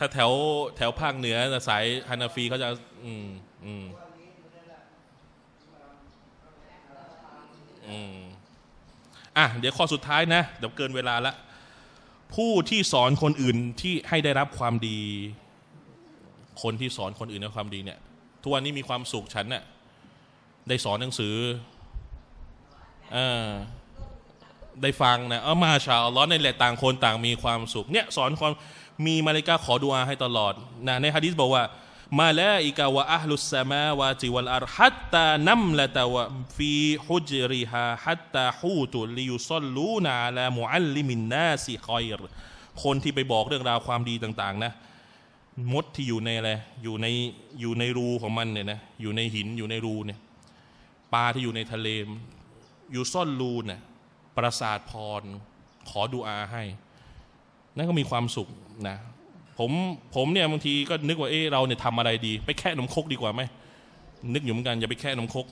ถ้าแถว แถวภาคเหนือสายฮานาฟีเขาจะอืมอืม อืม อ่ะ เดี๋ยวข้อสุดท้าย นะ เดี๋ยวเกินเวลาละ ผู้ที่สอนคนอื่นที่ให้ได้รับความดี คนที่สอนคนอื่นในความดีเนี่ย ทุกวันนี้มีความสุขฉันเนะ่ยได้สอนหนังสือออได้ฟังนะเอามาชาวรลอนในแหละต่างคนต่างมีความสุข เนี่ยสอนความมีมาเลกาขอดุอาให้ตลอด นะ ในฮะดิษบอกว่า มาลาอิกาวะอัลลุสซามาวาติวัลอาร์ฮัตตานัมละตาวะฟีฮุจริฮาฮัตตาฮูตุลิยุซลลูนาลามุอัลลิมินนาสิคอยร์คนที่ไปบอกเรื่องราวความดีต่าง ๆ นะ มดที่อยู่ในอะไร อยู่ในอยู่ในรูของมันเนี่ยนะอยู่ในหินอยู่ในรูเนี่ยปลาที่อยู่ในทะเลอยู่ซ่อนรูเนี่ยประสาทพร ขอดุอาให้นั่นก็มีความสุขนะผมผมเนี่ยบางทีก็นึกว่าเออเราเนี่ยทำอะไรดี ไปแค่นมคกดีกว่าไหมนึกอยู่เหมือนกัน อย่าไปแค่นมคก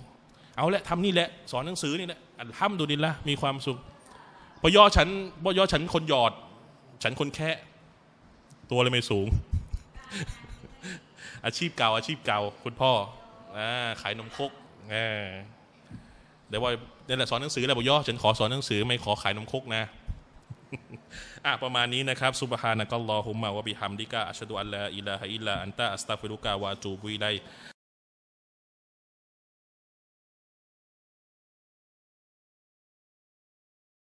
เอาละทำนี่แหละ สอนหนังสือนี่แหละทำดูมดินละมีความสุขพอย่อฉันพอย่อฉันคนหยอด ฉันคนแค่ ตัวเลยไม่สูง อาชีพเก่า อาชีพเก่า คุณพ่ออาขายนมคกอเดี๋ยวว่าเนี่ยแหละสอนหนังสือแหละพอย่อฉันขอสอนหนังสือไม่ขอขายนมคกนะอ่ะ ประมาณนี้นะครับ ซุบฮานะกัลลอฮุมมะวะบิฮัมดิกะอัชฮะดุอัลลาอิลาฮะอิลลาอันตะอัสตัฟิรุกะวะตูบุอิลั